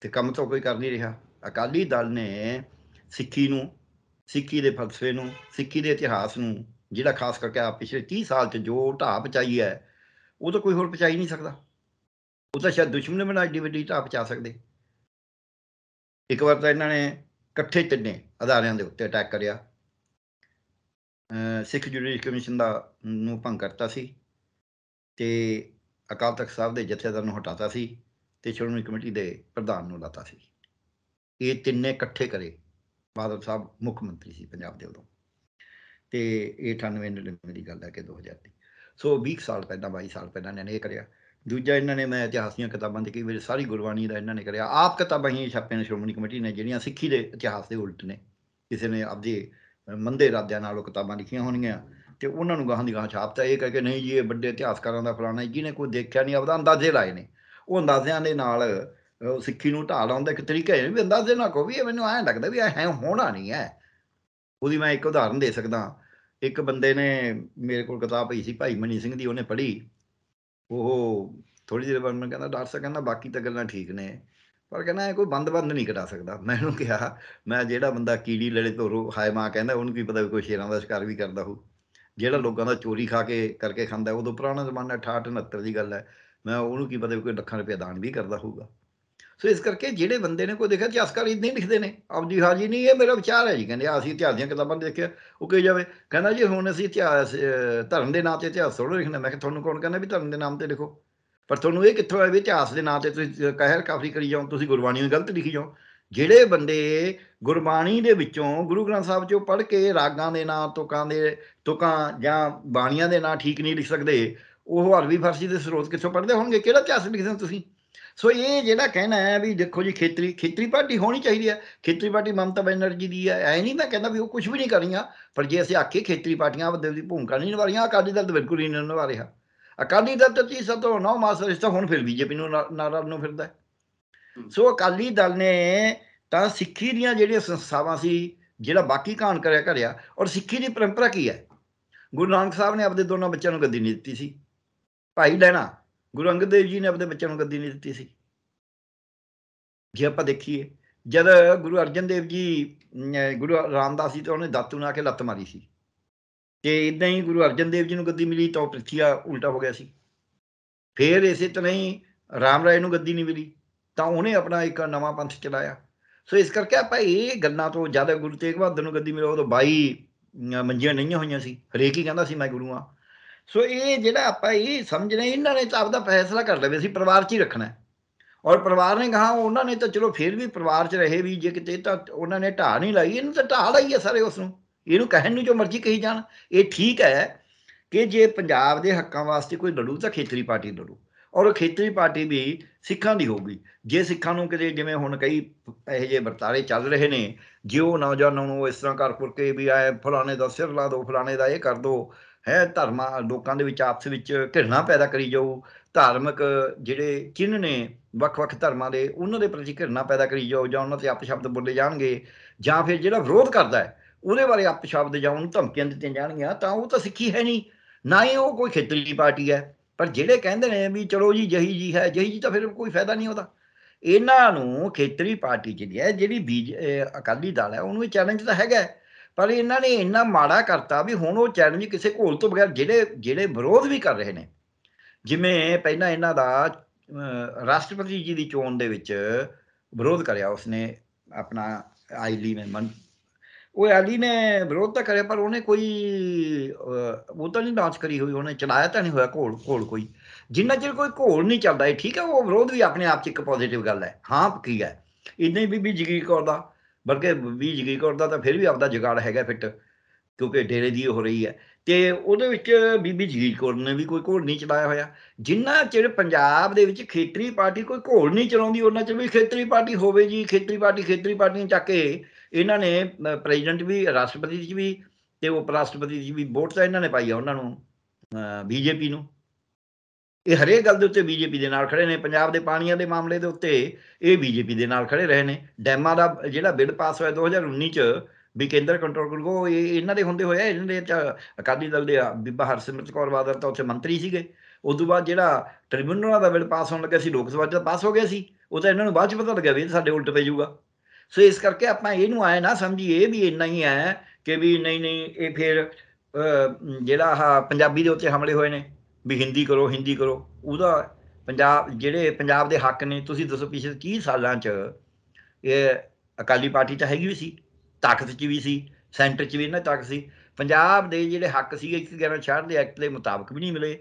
ਤੇ ਕੰਮ ਤਾਂ ਕੋਈ ਕਰ ਨਹੀਂ ਰਿਹਾ ਅਕਾਲੀ ਦਲ ਨੇ ਸਿੱਖੀ ਨੂੰ ਸਿੱਖੀ ਦੇ ਫਲਸਫੇ ਨੂੰ ਸਿੱਖੀ ਦੇ ਇਤਿਹਾਸ ਨੂੰ ਜਿਹੜਾ ਖਾਸ ਕਰਕੇ ਆ ਪਿਛਲੇ 30 ਸਾਲ 'ਚ ਜੋ ਢਾਹ ਪਚਾਈ ਹੈ ਉਹ ਤਾਂ ਕੋਈ ਹੋਰ ਪਚਾਈ ਨਹੀਂ ਸਕਦਾ ਉਹ ਤਾਂ ਸ਼ਾਇਦ ਦੁਸ਼ਮਣ ਬਣਾ ਏਡੀ ਵੱਡੀ ਢਾਹ ਪਚਾ ਸਕਦੇ ਇੱਕ ਵਾਰ ਤਾਂ ਇਹਨਾਂ ਨੇ ਇਕੱਠੇ ਤਿੰਨੇ ਆਧਾਰਿਆਂ ਦੇ ਉੱਤੇ ਅਟੈਕ ਕਰਿਆ ਸਿੱਖ ਜੁਡੀਸ਼ ਕਮਿਸ਼ਨ ਦਾ ਨੂੰ ਭੰਗ ਕਰਤਾ ਸੀ ਤੇ ਅਕਾਲ ਤਖਤ ਸਾਹਿਬ ਦੇ ਜਥੇਦਾਰ ਨੂੰ ਹਟਾਤਾ ਸੀ ਤੇ ਸ਼੍ਰੋਮਣੀ ਕਮੇਟੀ ਦੇ ਪ੍ਰਧਾਨ ਨੂੰ ਲਾਤਾ ਸੀ ਇਹ ਤਿੰਨੇ ਇਕੱਠੇ ਕਰੇ ਬਾਦਲ ਸਾਹਿਬ ਮੁੱਖ ਮੰਤਰੀ ਸੀ ਪੰਜਾਬ ਦੇ ਉਦੋਂ ਤੇ 98 99 ਦੀ ਗੱਲ ਹੈ ਕਿ 2000 ਦੀ ਸੋ 20 ਸਾਲ ਪਹਿਲਾਂ 22 ਸਾਲ ਪਹਿਲਾਂ ਇਹਨਾਂ ਨੇ ਇਹ ਕਰਿਆ ਦੂਜਾ ਇਹਨਾਂ ਨੇ ਮੈਂ ਇਤਿਹਾਸ ਦੀਆਂ ਕਿਤਾਬਾਂ ਦੇ ਕਈ ਵਾਰੀ ਸਾਰੀ ਗੁਰਬਾਣੀ ਦਾ ਇਹਨਾਂ ਨੇ ਕਰਿਆ ਆਪ ਕਿਤਾਬਾਂ ਹੀ ਛਾਪੇ ਨੇ ਸ਼੍ਰੋਮਣੀ ਕਮੇਟੀ ਨੇ ਜਿਹੜੀਆਂ ਸਿੱਖੀ ਦੇ ਇਤਿਹਾਸ ਦੇ ਉਲਟ ਨੇ ਕਿਸੇ ਨੇ ਆਪਦੇ ਮੰਦੇ ਇਰਾਦਿਆਂ ਨਾਲ ਉਹ ਕਿਤਾਬਾਂ ਲਿਖੀਆਂ ਹੋਣਗੀਆਂ ਤੇ ਉਹਨਾਂ ਨੂੰ ਗਾਹਾਂ ਦੀ ਗਾਹਾਂ ਛਾਪਤਾ ਇਹ ਕਹਿ ਕੇ ਨਹੀਂ ਜੀ ਇਹ ਵੱਡੇ ਇਤਿਹਾਸਕਾਰਾਂ ਦਾ ਫਲਾਣਾ ਜਿਹਨੇ ਕੋਈ ਦੇਖਿਆ ਨਹੀਂ ਆਪਦਾ ਅੰਦਾਜ਼ੇ ਲਾਏ ਨੇ ਉਹ ਅੰਦਾਜ਼ਿਆਂ ਦੇ ਨਾਲ ਸਿੱਖੀ ਨੂੰ ਢਾਲ ਆਉਂਦਾ ਇੱਕ ਤਰੀਕਾ ਹੈ ਵੀ ਅੰਦਾਜ਼ੇ ਨਾਲ ਕੋ ਵੀ ਇਹ ਮੈਨੂੰ ਐਂ ਲੱਗਦਾ ਵੀ ਇਹ ਹੋਣਾ ਨਹੀਂ ਹੈ ਉਹਦੀ ਮੈਂ ਇੱਕ ਉਦਾਹਰਨ ਦੇ ਸਕਦਾ ਇੱਕ ਬੰਦੇ ਨੇ ਮੇਰੇ ਕੋਲ ਕਿਤਾਬ ਪਈ ਸੀ ਭਾਈ ਮਨੀ ਸਿੰਘ ਦੀ ਉਹਨੇ ਪੜ੍ਹੀ ਉਹ ਥੋੜੀ ਜਿਹੀ ਬੰਦ ਮੈਂ ਕਹਿੰਦਾ ਡਾਕਟਰ ਸਾਹਿਬ ਕਹਿੰਦਾ ਬਾਕੀ ਤਾਂ ਗੱਲਾਂ ਠੀਕ ਨੇ ਪਰ ਕਹਿੰਦਾ ਇਹ ਕੋਈ ਬੰਦ-ਬੰਦ ਨਹੀਂ ਕਰਾ ਸਕਦਾ ਮੈਂ ਉਹਨੂੰ ਕਿਹਾ ਮੈਂ ਜਿਹੜਾ ਬੰਦਾ ਕੀੜੀ ਲੜੇ ਤੋਂ ਹਾਏ ਮਾਂ ਕਹਿੰਦਾ ਉਹਨੂੰ ਕੀ ਪਤਾ ਕੋਈ ਸ਼ੇਰਾਂ ਦਾ ਸ਼ਿਕਾਰ ਵੀ ਕਰਦਾ ਹੋ ਜਿਹੜਾ ਲੋਕਾਂ ਦਾ ਚੋਰੀ ਖਾ ਕੇ ਕਰਕੇ ਖਾਂਦਾ ਤੋਂ ਪੁਰਾਣਾ ਜ਼ਮਾਨਾ 68 69 ਦੀ ਗੱਲ ਹੈ ਮੈਂ ਉਹਨੂੰ ਕੀ ਪਤਾ ਕੋਈ ਲੱਖਾਂ ਰੁਪਏ ਦਾਨ ਵੀ ਕਰਦਾ ਹੋਊਗਾ ਸੋ ਇਸ ਕਰਕੇ ਜਿਹੜੇ ਬੰਦੇ ਨੇ ਕੋਈ ਦੇਖਿਆ ਇਤਿਹਾਸਕਾਰ ਇਦਾਂ ਹੀ ਲਿਖਦੇ ਨੇ ਆਪ ਜੀ ਹਾਜੀ ਨਹੀਂ ਇਹ ਮੇਰਾ ਵਿਚਾਰ ਹੈ ਜੀ ਕਹਿੰਦੇ ਅਸੀਂ ਇਤਿਹਾਸ ਦੀਆਂ ਕਿਤਾਬਾਂ ਦੇਖਿਆ ਉਹ ਕਹੀ ਜਾਵੇ ਕਹਿੰਦਾ ਜੀ ਹੁਣ ਅਸੀਂ ਇਤਿਹਾਸ ਧਰਮ ਦੇ ਨਾਂ ਤੇ ਇਤਿਹਾਸ ਥੋੜਾ ਲਿਖਣਾ ਮੈਂ ਕਿ ਤੁਹਾਨੂੰ ਕੌਣ ਕਹਿੰਦਾ ਵੀ ਧਰਮ ਦੇ ਨਾਮ ਤੇ ਲਿਖੋ ਪਰ ਤੁਹਾਨੂੰ ਇਹ ਕਿੱਥੋਂ ਆਇਆ ਵੀ ਇਤਿਹਾਸ ਦੇ ਨਾਂ ਤੇ ਤੁਸੀਂ ਕਹਿਰ ਕਾਫਰੀ ਕਰੀ ਜਾਓ ਤੁਸੀਂ ਗੁਰਬਾਣੀ ਨੂੰ ਗਲਤ ਲਿਖੀ ਜਾਓ ਜਿਹੜੇ ਬੰਦੇ ਗੁਰਬਾਣੀ ਦੇ ਵਿੱਚੋਂ ਗੁਰੂ ਗ੍ਰੰਥ ਸਾਹਿਬ ਚੋਂ ਪੜ੍ਹ ਕੇ ਰਾਗਾਂ ਦੇ ਨਾਂ ਤੁਕਾਂ ਦੇ ਤੁਕਾਂ ਜਾਂ ਬਾਣੀਆਂ ਦੇ ਨਾਂ ਠੀਕ ਨਹੀਂ ਲਿਖ ਸਕਦੇ ਉਹ ਹਰਵੀ ਫਰਸ਼ੀ ਦੇ ਸਰੋਤ ਕਿੱਥੋਂ ਪੜ੍ਹਦੇ ਹੋਣਗੇ ਕਿਹੜਾ ਇਤਿਹਾਸ ਲਿਖਦੇ ਹੋ ਤੁਸੀਂ ਸੋ ਇਹ ਜਿਹੜਾ ਕਹਿਣਾ ਹੈ ਵੀ ਦੇਖੋ ਜੀ ਖੇਤਰੀ ਖੇਤਰੀ ਪਾਰਟੀ ਹੋਣੀ ਚਾਹੀਦੀ ਹੈ ਖੇਤਰੀ ਪਾਰਟੀ ਮਮਤਾ ਬੈਨਰਜੀ ਦੀ ਹੈ ਐ ਨਹੀਂ ਮੈਂ ਕਹਿੰਦਾ ਵੀ ਉਹ ਕੁਝ ਵੀ ਨਹੀਂ ਕਰੀਆਂ ਪਰ ਜੇ ਅਸੀਂ ਆਖੇ ਖੇਤਰੀ ਪਾਰਟੀਆਂ ਦੀ ਭੂਮਿਕਾ ਨਹੀਂ ਨਿਭਾ ਅਕਾਲੀ ਦਲ ਬਿਲਕੁਲ ਨਹੀਂ ਨਿਭਾ ਰਿਹਾ ਅਕਾਲੀ ਦਲ ਤਾਂ 30 ਤੋਂ 9 ਮਾਸ ਰਿਸ਼ਤਾ ਹੁਣ ਫਿਰ ਬੀਜੇਪੀ ਨੂੰ ਨਾਰਾ ਨੂੰ ਫਿਰਦਾ ਸੋ ਅਕਾਲੀ ਦਲ ਨੇ ਤਾਂ ਸਿੱਖੀ ਦੀਆਂ ਜਿਹੜੀਆਂ ਸੰਸਥਾਵਾਂ ਸੀ ਜਿਹੜਾ ਬਾਕੀ ਕਾਣ ਕਰਿਆ ਕਰਿਆ ਔਰ ਸਿੱਖੀ ਦੀ ਪਰੰਪਰਾ ਕੀ ਹੈ ਗੁਰੂ ਨਾਨਕ ਸਾਹਿਬ ਨੇ ਆਪਣੇ ਦੋਨਾਂ ਬੱਚਿਆਂ ਨੂੰ ਗੱਦੀ ਨਹੀਂ ਦਿੱਤੀ ਸੀ ਭਾਈ ਲੈਣਾ ਗੁਰੂ ਅੰਗਦ ਦੇਵ ਜੀ ਨੇ ਆਪਣੇ ਬੱਚਿਆਂ ਨੂੰ ਗੱਦੀ ਨਹੀਂ ਦਿੱਤੀ ਸੀ ਜੇ ਆਪਾਂ ਦੇਖੀਏ ਜਦ ਗੁਰੂ ਅਰਜਨ ਦੇਵ ਜੀ ਗੁਰੂ ਰਾਮਦਾਸ ਜੀ ਤੇ ਉਹਨੇ ਦਾਤੂ ਨਾ ਕੇ ਲੱਤ ਮਾਰੀ ਸੀ ਤੇ ਇਦਾਂ ਹੀ ਗੁਰੂ ਅਰਜਨ ਦੇਵ ਜੀ ਨੂੰ ਗੱਦੀ ਮਿਲੀ ਤਾਂ ਪ੍ਰਿਥੀਆ ਉਲਟਾ ਹੋ ਗਿਆ ਸੀ ਫਿਰ ਇਸੇ ਤਰ੍ਹਾਂ ਹੀ ਰਾਮ ਰਾਏ ਨੂੰ ਗੱਦੀ ਨਹੀਂ ਮਿਲੀ ਤਾਂ ਉਹਨੇ ਆਪਣਾ ਇੱਕ ਨਵਾਂ ਪੰਥ ਚਲਾਇਆ ਸੋ ਇਸ ਕਰਕੇ ਆਪਾਂ ਇਹ ਗੱਲਾਂ ਤੋਂ ਜ਼ਿਆਦਾ ਗੁਰੂ ਤੇਗ ਬਹਾਦਰ ਨੂੰ ਗੱਦੀ ਮਿਲੀ ਉਦੋਂ 22 ਮੰਜੀਆਂ ਨਹੀਂ ਹੋਈਆਂ ਸੀ ਹਰੇਕ ਹੀ ਕਹਿੰਦਾ ਸੀ ਮੈਂ ਗੁਰੂ ਆ ਸੋ ਇਹ ਜਿਹੜਾ ਆਪਾਂ ਇਹ ਸਮਝਣਾ ਇਹਨਾਂ ਨੇ ਤਾਂ ਆਪਦਾ ਫੈਸਲਾ ਕਰ ਲਵੇ ਸੀ ਪਰਿਵਾਰ 'ਚ ਹੀ ਰੱਖਣਾ ਔਰ ਪਰਿਵਾਰ ਨੇ ਕਹਾ ਉਹਨਾਂ ਨੇ ਤਾਂ ਚਲੋ ਫਿਰ ਵੀ ਪਰਿਵਾਰ 'ਚ ਰਹੇ ਵੀ ਜੇ ਕਿਤੇ ਤਾਂ ਉਹਨਾਂ ਨੇ ਢਾਹ ਨਹੀਂ ਲਾਈ ਇਹਨੂੰ ਤਾਂ ਢਾਹ ਲਾਈ ਹੈ ਸਾਰੇ ਉਸ ਨੂੰ ਇਹਨੂੰ ਕਹਿਣ ਨੂੰ ਜੋ ਮਰਜ਼ੀ ਕਹੀ ਜਾਣ ਇਹ ਠੀਕ ਹੈ ਕਿ ਜੇ ਪੰਜਾਬ ਦੇ ਹੱਕਾਂ ਵਾਸਤੇ ਕੋਈ ਲੜੂ ਤਾਂ ਖੇਤਰੀ ਪਾਰਟੀ ਲੜੂ ਔਰ ਉਹ ਖੇਤਰੀ ਪਾਰਟੀ ਵੀ ਸਿੱਖਾਂ ਦੀ ਹੋਊਗੀ ਜੇ ਸਿੱਖਾਂ ਨੂੰ ਕਿਤੇ ਜਿਵੇਂ ਹੁਣ ਕਈ ਇਹੋ ਜਿਹੇ ਵਰਤਾਰੇ ਚੱਲ ਰਹੇ ਨੇ ਜਿਉ ਨੌਜਵਾਨਾਂ ਨੂੰ ਇਸ ਤਰ੍ਹਾਂ ਕਰ ਕਰਕੇ ਵੀ ਆਏ ਫਲਾਣੇ ਦਾ ਸਿਰ ਲਾ ਦੋ ਫਲਾਣੇ ਦਾ ਇਹ ਕਰ ਦੋ ਹੈ ਧਰਮਾਂ ਲੋਕਾਂ ਦੇ ਵਿੱਚ ਆਪਸ ਵਿੱਚ ਘਿਰਣਾ ਪੈਦਾ ਕਰੀ ਜਾਓ ਧਾਰਮਿਕ ਜਿਹੜੇ ਚਿੰਨ ਨੇ ਵੱਖ-ਵੱਖ ਧਰਮਾਂ ਦੇ ਉਹਨਾਂ ਦੇ ਪ੍ਰਤੀ ਘਿਰਣਾ ਪੈਦਾ ਕਰੀ ਜਾਓ ਜਾਂ ਉਹਨਾਂ ਤੇ ਅਪਸ਼ਬਦ ਬੋਲੇ ਜਾਣਗੇ ਜਾਂ ਫਿਰ ਜਿਹੜਾ ਵਿਰੋਧ ਕਰਦਾ ਹੈ ਉਹਦੇ ਬਾਰੇ ਅਪਸ਼ਬਦ ਜਾਂ ਉਹਨੂੰ ਧਮਕੀਆਂ ਦਿੱਤੀਆਂ ਜਾਣਗੀਆਂ ਤਾਂ ਉਹ ਤਾਂ ਸਿੱਖੀ ਹੈ ਨਹੀਂ ਨਾ ਹੀ ਉਹ ਕੋਈ ਖੇਤਰੀ ਪਾਰਟੀ ਹੈ ਪਰ ਜਿਹੜੇ ਕਹਿੰਦੇ ਨੇ ਵੀ ਚਲੋ ਜੀ ਜਹੀ ਜੀ ਹੈ ਜਹੀ ਜੀ ਤਾਂ ਫਿਰ ਕੋਈ ਫਾਇਦਾ ਨਹੀਂ ਉਹਦਾ ਇਹਨਾਂ ਨੂੰ ਖੇਤਰੀ ਪਾਰਟੀ ਜਿਹੜੀ ਹੈ ਜਿਹੜੀ ਬੀਜ ਅਕਾਲੀ ਦਲ ਹੈ ਉਹਨੂੰ ਚੈਲੰਜ ਤਾਂ ਹੈਗਾ ਪਰ ਇਹਨਾਂ ਨੇ ਇੰਨਾ ਮਾੜਾ ਕਰਤਾ ਵੀ ਹੁਣ ਉਹ ਚੈਲੰਜ ਕਿਸੇ ਕੋਲ ਤੋਂ ਬਗੈਰ ਜਿਹੜੇ ਜਿਹੜੇ ਵਿਰੋਧ ਵੀ ਕਰ ਰਹੇ ਨੇ ਜਿਵੇਂ ਪਹਿਲਾਂ ਇਹਨਾਂ ਦਾ ਰਾਸ਼ਟਰਪਤੀ ਜੀ ਦੀ ਚੋਣ ਦੇ ਵਿੱਚ ਵਿਰੋਧ ਕਰਿਆ ਉਸਨੇ ਆਪਣਾ ਆਈਲੀ ਨੇ ਮਨ ਉਹ ਆਈਲੀ ਨੇ ਵਿਰੋਧ ਤਾਂ ਕਰਿਆ ਪਰ ਉਹਨੇ ਕੋਈ ਉਹ ਤਾਂ ਨਹੀਂ ਡਾਂਸ ਕਰੀ ਹੋਈ ਉਹਨੇ ਚਲਾਇਆ ਤਾਂ ਨਹੀਂ ਹੋਇਆ ਘੋਲ ਘੋਲ ਕੋਈ ਜਿੰਨਾ ਚਿਰ ਕੋਈ ਘੋਲ ਨਹੀਂ ਚੱਲਦਾ ਇਹ ਠੀਕ ਹੈ ਉਹ ਵਿਰੋਧ ਵੀ ਆਪਣੇ ਆਪ 'ਚ ਇੱਕ ਪੋਜ਼ਿਟਿਵ ਗੱਲ ਹੈ ਹਾਂ ਪੱਕੀ ਹੈ ਇੰਨੇ ਵੀ ਬੀਬੀ ਜਗੀਰ ਕੌਰ ਦਾ ਬਲਕਿ ਵੀ ਜਗੀ ਦਾ ਤਾਂ ਫਿਰ ਵੀ ਆਪਦਾ ਜਗਾੜ ਹੈਗਾ ਫਿੱਟ ਕਿਉਂਕਿ ਡੇਰੇ ਦੀ ਹੋ ਰਹੀ ਹੈ ਤੇ ਉਹਦੇ ਵਿੱਚ ਬੀਬੀ ਜਗੀਰ ਕੌਰ ਨੇ ਵੀ ਕੋਈ ਘੋੜ ਨਹੀਂ ਚੜਾਇਆ ਹੋਇਆ ਜਿੰਨਾ ਚਿਰ ਪੰਜਾਬ ਦੇ ਵਿੱਚ ਖੇਤਰੀ ਪਾਰਟੀ ਕੋਈ ਘੋੜ ਨਹੀਂ ਚਲਾਉਂਦੀ ਉਹਨਾਂ ਚ ਵੀ ਖੇਤਰੀ ਪਾਰਟੀ ਹੋਵੇ ਜੀ ਖੇਤਰੀ ਪਾਰਟੀ ਖੇਤਰੀ ਪਾਰਟੀ ਚੱਕ ਕੇ ਇਹਨਾਂ ਨੇ ਪ੍ਰੈਜ਼ੀਡੈਂਟ ਵੀ ਰਾਸ਼ਟਰਪਤੀ ਜੀ ਵੀ ਤੇ ਉਪ ਰਾਸ਼ਟਰਪਤੀ ਜੀ ਵੀ ਵੋਟ ਤਾਂ ਇਹਨਾਂ ਨੇ ਪਾਈ ਆ ਉਹਨਾਂ ਨੂੰ ਬੀਜੇਪੀ ਨੂੰ ਇਹ ਹਰੇਕ ਗੱਲ ਦੇ ਉੱਤੇ ਬੀਜੇਪੀ ਦੇ ਨਾਲ ਖੜੇ ਨੇ ਪੰਜਾਬ ਦੇ ਪਾਣੀਆਂ ਦੇ ਮਾਮਲੇ ਦੇ ਉੱਤੇ ਇਹ ਬੀਜੇਪੀ ਦੇ ਨਾਲ ਖੜੇ ਰਹੇ ਨੇ ਡੈਮਾਂ ਦਾ ਜਿਹੜਾ ਬਿੱਲ ਪਾਸ ਹੋਇਆ 2019 ਚ ਵੀ ਕੇਂਦਰ ਕੰਟਰੋਲ ਗੋ ਇਹ ਇਹਨਾਂ ਦੇ ਹੁੰਦੇ ਹੋਇਆ ਇਹਨਾਂ ਦੇ ਅਕਾਲੀ ਦਲ ਦੇ ਬੀਬਾ ਹਰਸਿਮਰਤ ਕੌਰ ਬਾਦਲ ਤਾਂ ਉੱਥੇ ਮੰਤਰੀ ਸੀਗੇ ਉਸ ਤੋਂ ਬਾਅਦ ਜਿਹੜਾ ਟ੍ਰਿਬਿਊਨਲ ਦਾ ਬਿੱਲ ਪਾਸ ਹੋਣ ਲੱਗਾ ਸੀ ਲੋਕ ਸਭਾ ਚ ਪਾਸ ਹੋ ਗਿਆ ਸੀ ਉਹ ਤਾਂ ਇਹਨਾਂ ਨੂੰ ਬਾਅਦ ਚ ਪਤਾ ਲੱਗਿਆ ਵੀ ਸਾਡੇ ਉਲਟ ਪੈ ਜਾਊਗਾ ਸੋ ਇਸ ਕਰਕੇ ਆਪਾਂ ਇਹਨੂੰ ਆਏ ਨਾ ਸਮਝੀਏ ਵੀ ਇੰਨਾ ਹੀ ਹੈ ਕਿ ਵੀ ਨਹੀਂ ਨਹੀਂ ਇਹ ਫਿਰ ਜਿਹੜਾ ਆ ਪੰਜਾਬੀ ਦੇ ਉੱਤੇ ਹਮਲੇ ਹੋਏ ਨੇ ਵੀ ਹਿੰਦੀ ਕਰੋ ਹਿੰਦੀ ਕਰੋ ਉਹਦਾ ਪੰਜਾਬ ਜਿਹੜੇ ਪੰਜਾਬ ਦੇ ਹੱਕ ਨੇ ਤੁਸੀਂ ਦੱਸੋ ਪਿਛਲੇ 30 ਸਾਲਾਂ 'ਚ ਇਹ ਅਕਾਲੀ ਪਾਰਟੀ ਤਾਂ ਹੈਗੀ ਵੀ ਸੀ ਤਾਕਤ 'ਚ ਵੀ ਸੀ ਸੈਂਟਰ 'ਚ ਵੀ ਇਹਨਾਂ ਤਾਕਤ ਸੀ ਪੰਜਾਬ ਦੇ ਜਿਹੜੇ ਹੱਕ ਸੀ 1166 ਦੇ ਐਕਟ ਦੇ ਮੁਤਾਬਕ ਵੀ ਨਹੀਂ ਮਿਲੇ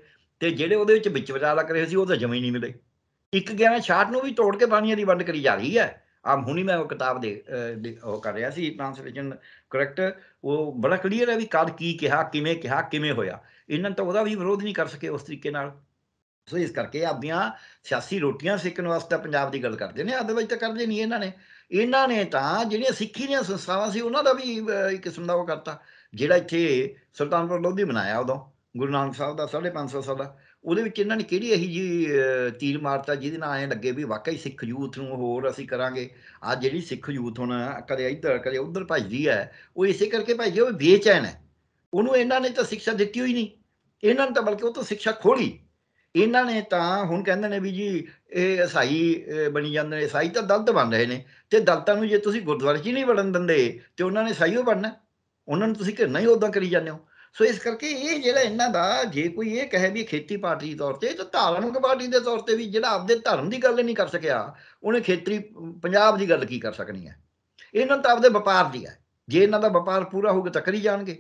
ਤੇ ਜਿਹੜੇ ਉਹਦੇ ਵਿੱਚ ਵਿਚ ਕਰ ਰਹੇ ਸੀ ਉਹ ਤਾਂ ਜਮੇ ਨਹੀਂ ਮਿਲੇ 1166 ਨੂੰ ਵੀ ਤੋੜ ਕੇ ਬਾਣੀਆਂ ਦੀ ਵੰਡ ਕਰੀ ਜਾ ਰਹੀ ਹੈ ਆ ਹੁਣੀ ਮੈਂ ਉਹ ਕਿਤਾਬ ਦੇ ਉਹ ਕਰ ਰਿਹਾ ਸੀ ਟ੍ਰਾਂਸਲੇਸ਼ਨ ਕਰੈਕਟ ਉਹ ਬੜਾ ਕਲੀਅਰ ਹੈ ਵੀ ਕਦ ਕੀ ਕਿਹਾ ਕਿਵੇਂ ਕਿਹਾ ਕਿਵੇਂ ਹੋਇਆ ਇਹਨਾਂ ਤਾਂ ਉਹਦਾ ਵੀ ਵਿਰੋਧ ਨਹੀਂ ਕਰ ਸਕੇ ਉਸ ਤਰੀਕੇ ਨਾਲ ਸੋ ਇਸ ਕਰਕੇ ਆਪਦੀਆਂ ਸਿਆਸੀ ਰੋਟੀਆਂ ਸਿੱਕਣ ਵਾਸਤੇ ਪੰਜਾਬ ਦੀ ਗੱਲ ਕਰਦੇ ਨੇ ਅਦਰਵਾਇਜ਼ ਤਾਂ ਕਰਦੇ ਨਹੀਂ ਇਹਨਾਂ ਨੇ ਇਹਨਾਂ ਨੇ ਤਾਂ ਜਿਹੜੀਆਂ ਸਿੱਖੀ ਦੀਆਂ ਸੰਸਥਾਵਾਂ ਸੀ ਉਹਨਾਂ ਦਾ ਵੀ ਇੱਕ ਕਿਸਮ ਦਾ ਉਹ ਕਰਤਾ ਜਿਹੜਾ ਇੱਥੇ ਸੁਲਤਾਨਪੁਰ ਲੋਧੀ ਬਣਾਇਆ ਉਦੋਂ ਗੁਰੂ ਨਾਨਕ ਸਾਹਿਬ ਦਾ 550 ਸਾਲ ਦਾ ਉਹਦੇ ਵਿੱਚ ਇਹਨਾਂ ਨੇ ਕਿਹੜੀ ਇਹੀ ਜੀ ਤੀਰ ਮਾਰਤਾ ਜਿਹਦੇ ਨਾਲ ਐ ਲੱਗੇ ਵੀ ਵਾਕਈ ਸਿੱਖ ਯੂਥ ਨੂੰ ਹੋਰ ਅਸੀਂ ਕਰਾਂਗੇ ਆ ਜਿਹੜੀ ਸਿੱਖ ਯੂਥ ਹੁਣ ਕਦੇ ਇੱਧਰ ਕਦੇ ਉੱਧਰ ਭੱਜਦੀ ਹੈ ਉਹ ਇਸੇ ਕਰਕੇ ਭੱਜੀ ਉਹ ਬੇਚੈਨ ਹੈ ਉਹਨੂੰ ਇਹਨਾਂ ਨੇ ਤਾਂ ਸਿੱਖਿਆ ਦਿੱਤੀ ਹੋਈ ਨਹੀਂ ਇਹਨਾਂ ਨੇ ਤਾਂ ਬਲਕਿ ਉਹ ਤੋਂ ਸਿੱਖਿਆ ਖੋਲੀ ਇਹਨਾਂ ਨੇ ਤਾਂ ਹੁਣ ਕਹਿੰਦੇ ਨੇ ਵੀ ਜੀ ਇਹ ਈਸਾਈ ਬਣੀ ਜਾਂਦੇ ਨੇ ਈਸਾਈ ਤਾਂ ਦਲਤ ਬਣ ਰਹੇ ਨੇ ਤੇ ਦਲਤਾਂ ਨੂੰ ਜੇ ਤੁਸੀਂ ਗੁਰਦੁਆਰੇ 'ਚ ਨਹੀਂ ਵੜਨ ਦਿੰਦੇ ਤੇ ਉਹਨਾਂ ਨੇ ਸਾਈਓ ਬਣਨਾ ਉਹਨਾਂ ਨੂੰ ਤੁਸੀਂ ਘਿਰਨਾ ਹੀ ਉਦਾਂ ਕਰੀ ਜਾਂਦੇ ਹੋ ਸੋ ਇਸ ਕਰਕੇ ਇਹ ਜਿਹੜਾ ਇਹਨਾਂ ਦਾ ਜੇ ਕੋਈ ਇਹ ਕਹੇ ਵੀ ਖੇਤੀ ਪਾਰਟੀ ਦੇ ਤੌਰ ਤੇ ਤਾਂ ਧਾਰਮਿਕ ਪਾਰਟੀ ਦੇ ਤੌਰ ਤੇ ਵੀ ਜਿਹੜਾ ਆਪਦੇ ਧਰਮ ਦੀ ਗੱਲ ਨਹੀਂ ਕਰ ਸਕਿਆ ਉਹਨੇ ਖੇਤਰੀ ਪੰਜਾਬ ਦੀ ਗੱਲ ਕੀ ਕਰ ਸਕਣੀ ਹੈ ਇਹਨਾਂ ਤਾਂ ਆਪਦੇ ਵਪਾਰ ਦੀ ਹੈ ਜੇ ਇਹਨਾਂ ਦਾ ਵਪਾਰ ਪੂਰਾ ਹੋ ਗਿਆ ਤਾਂ ਕਰੀ ਜਾਣਗੇ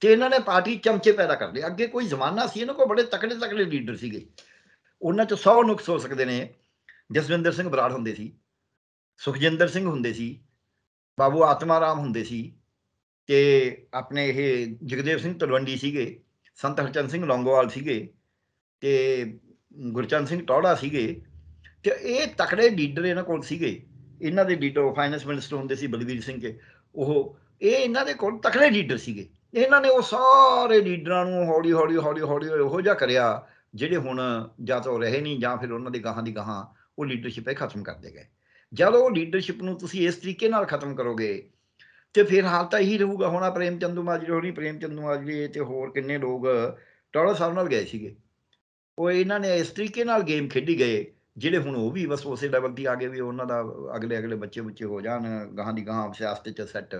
ਤੇ ਇਹਨਾਂ ਨੇ ਪਾਰਟੀ ਚਮਚੇ ਪੈਦਾ ਕਰ ਲਈ ਅੱਗੇ ਕੋਈ ਜ਼ਮਾਨਾ ਸੀ ਇਹਨਾਂ ਕੋਲ ਬੜੇ ਤਕੜੇ ਤਕੜੇ ਲੀਡਰ ਸੀਗੇ ਉਹਨਾਂ ਚ 100 ਨੁਕਸ ਹੋ ਸਕਦੇ ਨੇ ਜਸਵਿੰਦਰ ਸਿੰਘ ਬਰਾੜ ਹੁੰਦੇ ਸੀ ਸੁਖਜਿੰਦਰ ਸਿੰਘ ਹੁੰਦੇ ਸੀ ਬਾਬੂ ਆਤਮਾ ਰਾਮ ਹੁੰਦੇ ਸੀ ਕਿ ਆਪਣੇ ਇਹ ਜਗਦੇਵ ਸਿੰਘ ਤਲਵੰਡੀ ਸੀਗੇ ਸੰਤ ਹਰਚੰਦ ਸਿੰਘ ਲੌਂਗੋਵਾਲ ਸੀਗੇ ਤੇ ਗੁਰਚੰਦ ਸਿੰਘ ਟੌੜਾ ਸੀਗੇ ਤੇ ਇਹ ਤਕੜੇ ਲੀਡਰ ਇਹਨਾਂ ਕੋਲ ਸੀਗੇ ਇਹਨਾਂ ਦੇ ਲੀਡਰ ਫਾਈਨੈਂਸ ਮਿਨਿਸਟਰ ਹੁੰਦੇ ਸੀ ਬਲਵੀਰ ਸਿੰਘ ਕੇ ਉਹ ਇਹ ਇਹਨਾਂ ਦੇ ਕੋਲ ਤਕੜੇ ਲੀਡਰ ਸੀਗੇ ਇਹਨਾਂ ਨੇ ਉਹ ਸਾਰੇ ਲੀਡਰਾਂ ਨੂੰ ਹੌਲੀ ਹੌਲੀ ਹੌਲੀ ਹੌਲੀ ਉਹੋ ਜਿਹਾ ਕਰਿਆ ਜਿਹੜੇ ਹੁਣ ਜਾਂ ਤਾਂ ਰਹੇ ਨਹੀਂ ਜਾਂ ਫਿਰ ਉਹਨਾਂ ਦੇ ਗਾਹਾਂ ਦੀ ਗਾਹਾਂ ਉਹ ਲੀਡਰਸ਼ਿਪ ਹੈ ਖਤਮ ਕਰਦੇ ਗਏ ਜਦੋਂ ਉਹ ਲੀਡਰਸ਼ਿਪ ਨੂੰ ਤੁਸੀਂ ਇਸ ਤਰੀਕੇ ਨਾਲ ਖਤਮ ਕਰੋਗੇ ਤੇ ਫਿਰ ਹਾਲ ਤਾਂ ਇਹੀ ਰਹੂਗਾ ਹੁਣ ਆ ਪ੍ਰੇਮ ਚੰਦੂ ਮਾਜਰੇ ਹੋਣੀ ਪ੍ਰੇਮ ਚੰਦੂ ਮਾਜਰੇ ਤੇ ਹੋਰ ਕਿੰਨੇ ਲੋਕ ਟੌੜਾ ਸਾਹਿਬ ਨਾਲ ਗਏ ਸੀਗੇ ਉਹ ਇਹਨਾਂ ਨੇ ਇਸ ਤਰੀਕੇ ਨਾਲ ਗੇਮ ਖੇਡੀ ਗਏ ਜਿਹੜੇ ਹੁਣ ਉਹ ਵੀ ਬਸ ਉਸੇ ਲੈਵਲ ਦੀ ਆ ਗਏ ਵੀ ਉਹਨਾਂ ਦਾ ਅਗਲੇ ਅਗਲੇ ਬੱਚੇ ਬੱਚੇ ਹੋ ਜਾਣ ਗਾਂ ਦੀ ਗਾਹਾਂ ਸਿਆਸਤ ਚ ਸੈੱਟ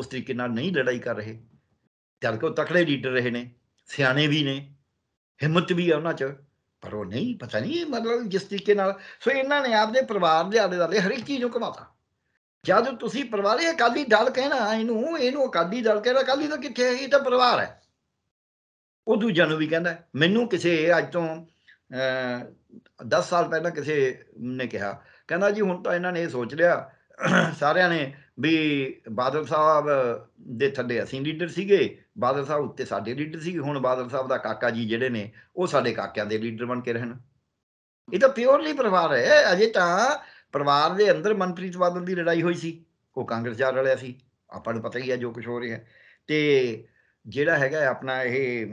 ਉਸ ਤਰੀਕੇ ਨਾਲ ਨਹੀਂ ਲੜਾਈ ਕਰ ਰਹੇ ਜਦ ਕਿ ਉਹ ਤਕੜੇ ਲੀਡਰ ਰਹੇ ਨੇ ਸਿਆਣੇ ਵੀ ਨੇ ਹਿੰਮਤ ਵੀ ਆ ਉਹਨਾਂ 'ਚ ਪਰ ਉਹ ਨਹੀਂ ਪਤਾ ਨਹੀਂ ਮਤਲਬ ਜਿਸ ਤਰੀਕੇ ਨਾਲ ਸੋ ਇਹਨਾਂ ਨੇ ਆਪਦੇ ਪਰਿਵਾਰ ਦੇ ਆਲੇ-ਦਾਲੇ ਹਰ ਇੱਕ ਚੀਜ਼ ਨੂੰ ਕਮਾਤਾ ਜਦ ਤੁਸੀਂ ਇਹ ਅਕਾਲੀ ਦਲ ਕਹਿਣਾ ਇਹਨੂੰ ਇਹਨੂੰ ਅਕਾਲੀ ਦਲ ਕਹਿਣਾ ਅਕਾਲੀ ਦਲ ਕਿੱਥੇ ਹੈ ਇਹ ਤਾਂ ਪਰਿਵਾਰ ਹੈ ਉਹ ਦੂਜਿਆਂ ਨੂੰ ਵੀ ਕਹਿੰਦਾ ਮੈਨੂੰ ਕਿਸੇ ਅੱਜ ਤੋਂ 10 ਸਾਲ ਪਹਿਲਾਂ ਕਿਸੇ ਨੇ ਕਿਹਾ ਕਹਿੰਦਾ ਜੀ ਹੁਣ ਤਾਂ ਇਹਨਾਂ ਨੇ ਇਹ ਸੋਚ ਲਿਆ ਸਾਰਿਆਂ ਨੇ ਵੀ ਬਾਦਲ ਸਾਹਿਬ ਦੇ ਥੱਲੇ ਅਸੀਂ ਲੀਡਰ ਸੀਗੇ ਬਾਦਲ ਸਾਹਿਬ ਉੱਤੇ ਸਾਡੇ ਲੀਡਰ ਸੀ ਹੁਣ ਬਾਦਲ ਸਾਹਿਬ ਦਾ ਕਾਕਾ ਜੀ ਜਿਹੜੇ ਨੇ ਉਹ ਸਾਡੇ ਕਾਕਿਆਂ ਦੇ ਲੀਡਰ ਬਣ ਕੇ ਰਹਿਣ ਇਹ ਤਾਂ ਪਿਓਰਲੀ ਪਰਿਵਾਰ ਹੈ ਅਜੇ ਤਾਂ ਪਰਿਵਾਰ ਦੇ ਅੰਦਰ ਮਨਪ੍ਰੀਤ ਬਾਦਲ ਦੀ ਲੜਾਈ ਹੋਈ ਸੀ ਉਹ ਕਾਂਗਰਸ ਜਾ ਵਾਲਿਆ ਸੀ ਆਪਾਂ ਨੂੰ ਪਤਾ ਹੀ ਆ ਜੋ ਕੁਝ ਹੋ ਰਿਹਾ ਤੇ ਜਿਹੜਾ ਹੈਗਾ ਆਪਣਾ ਇਹ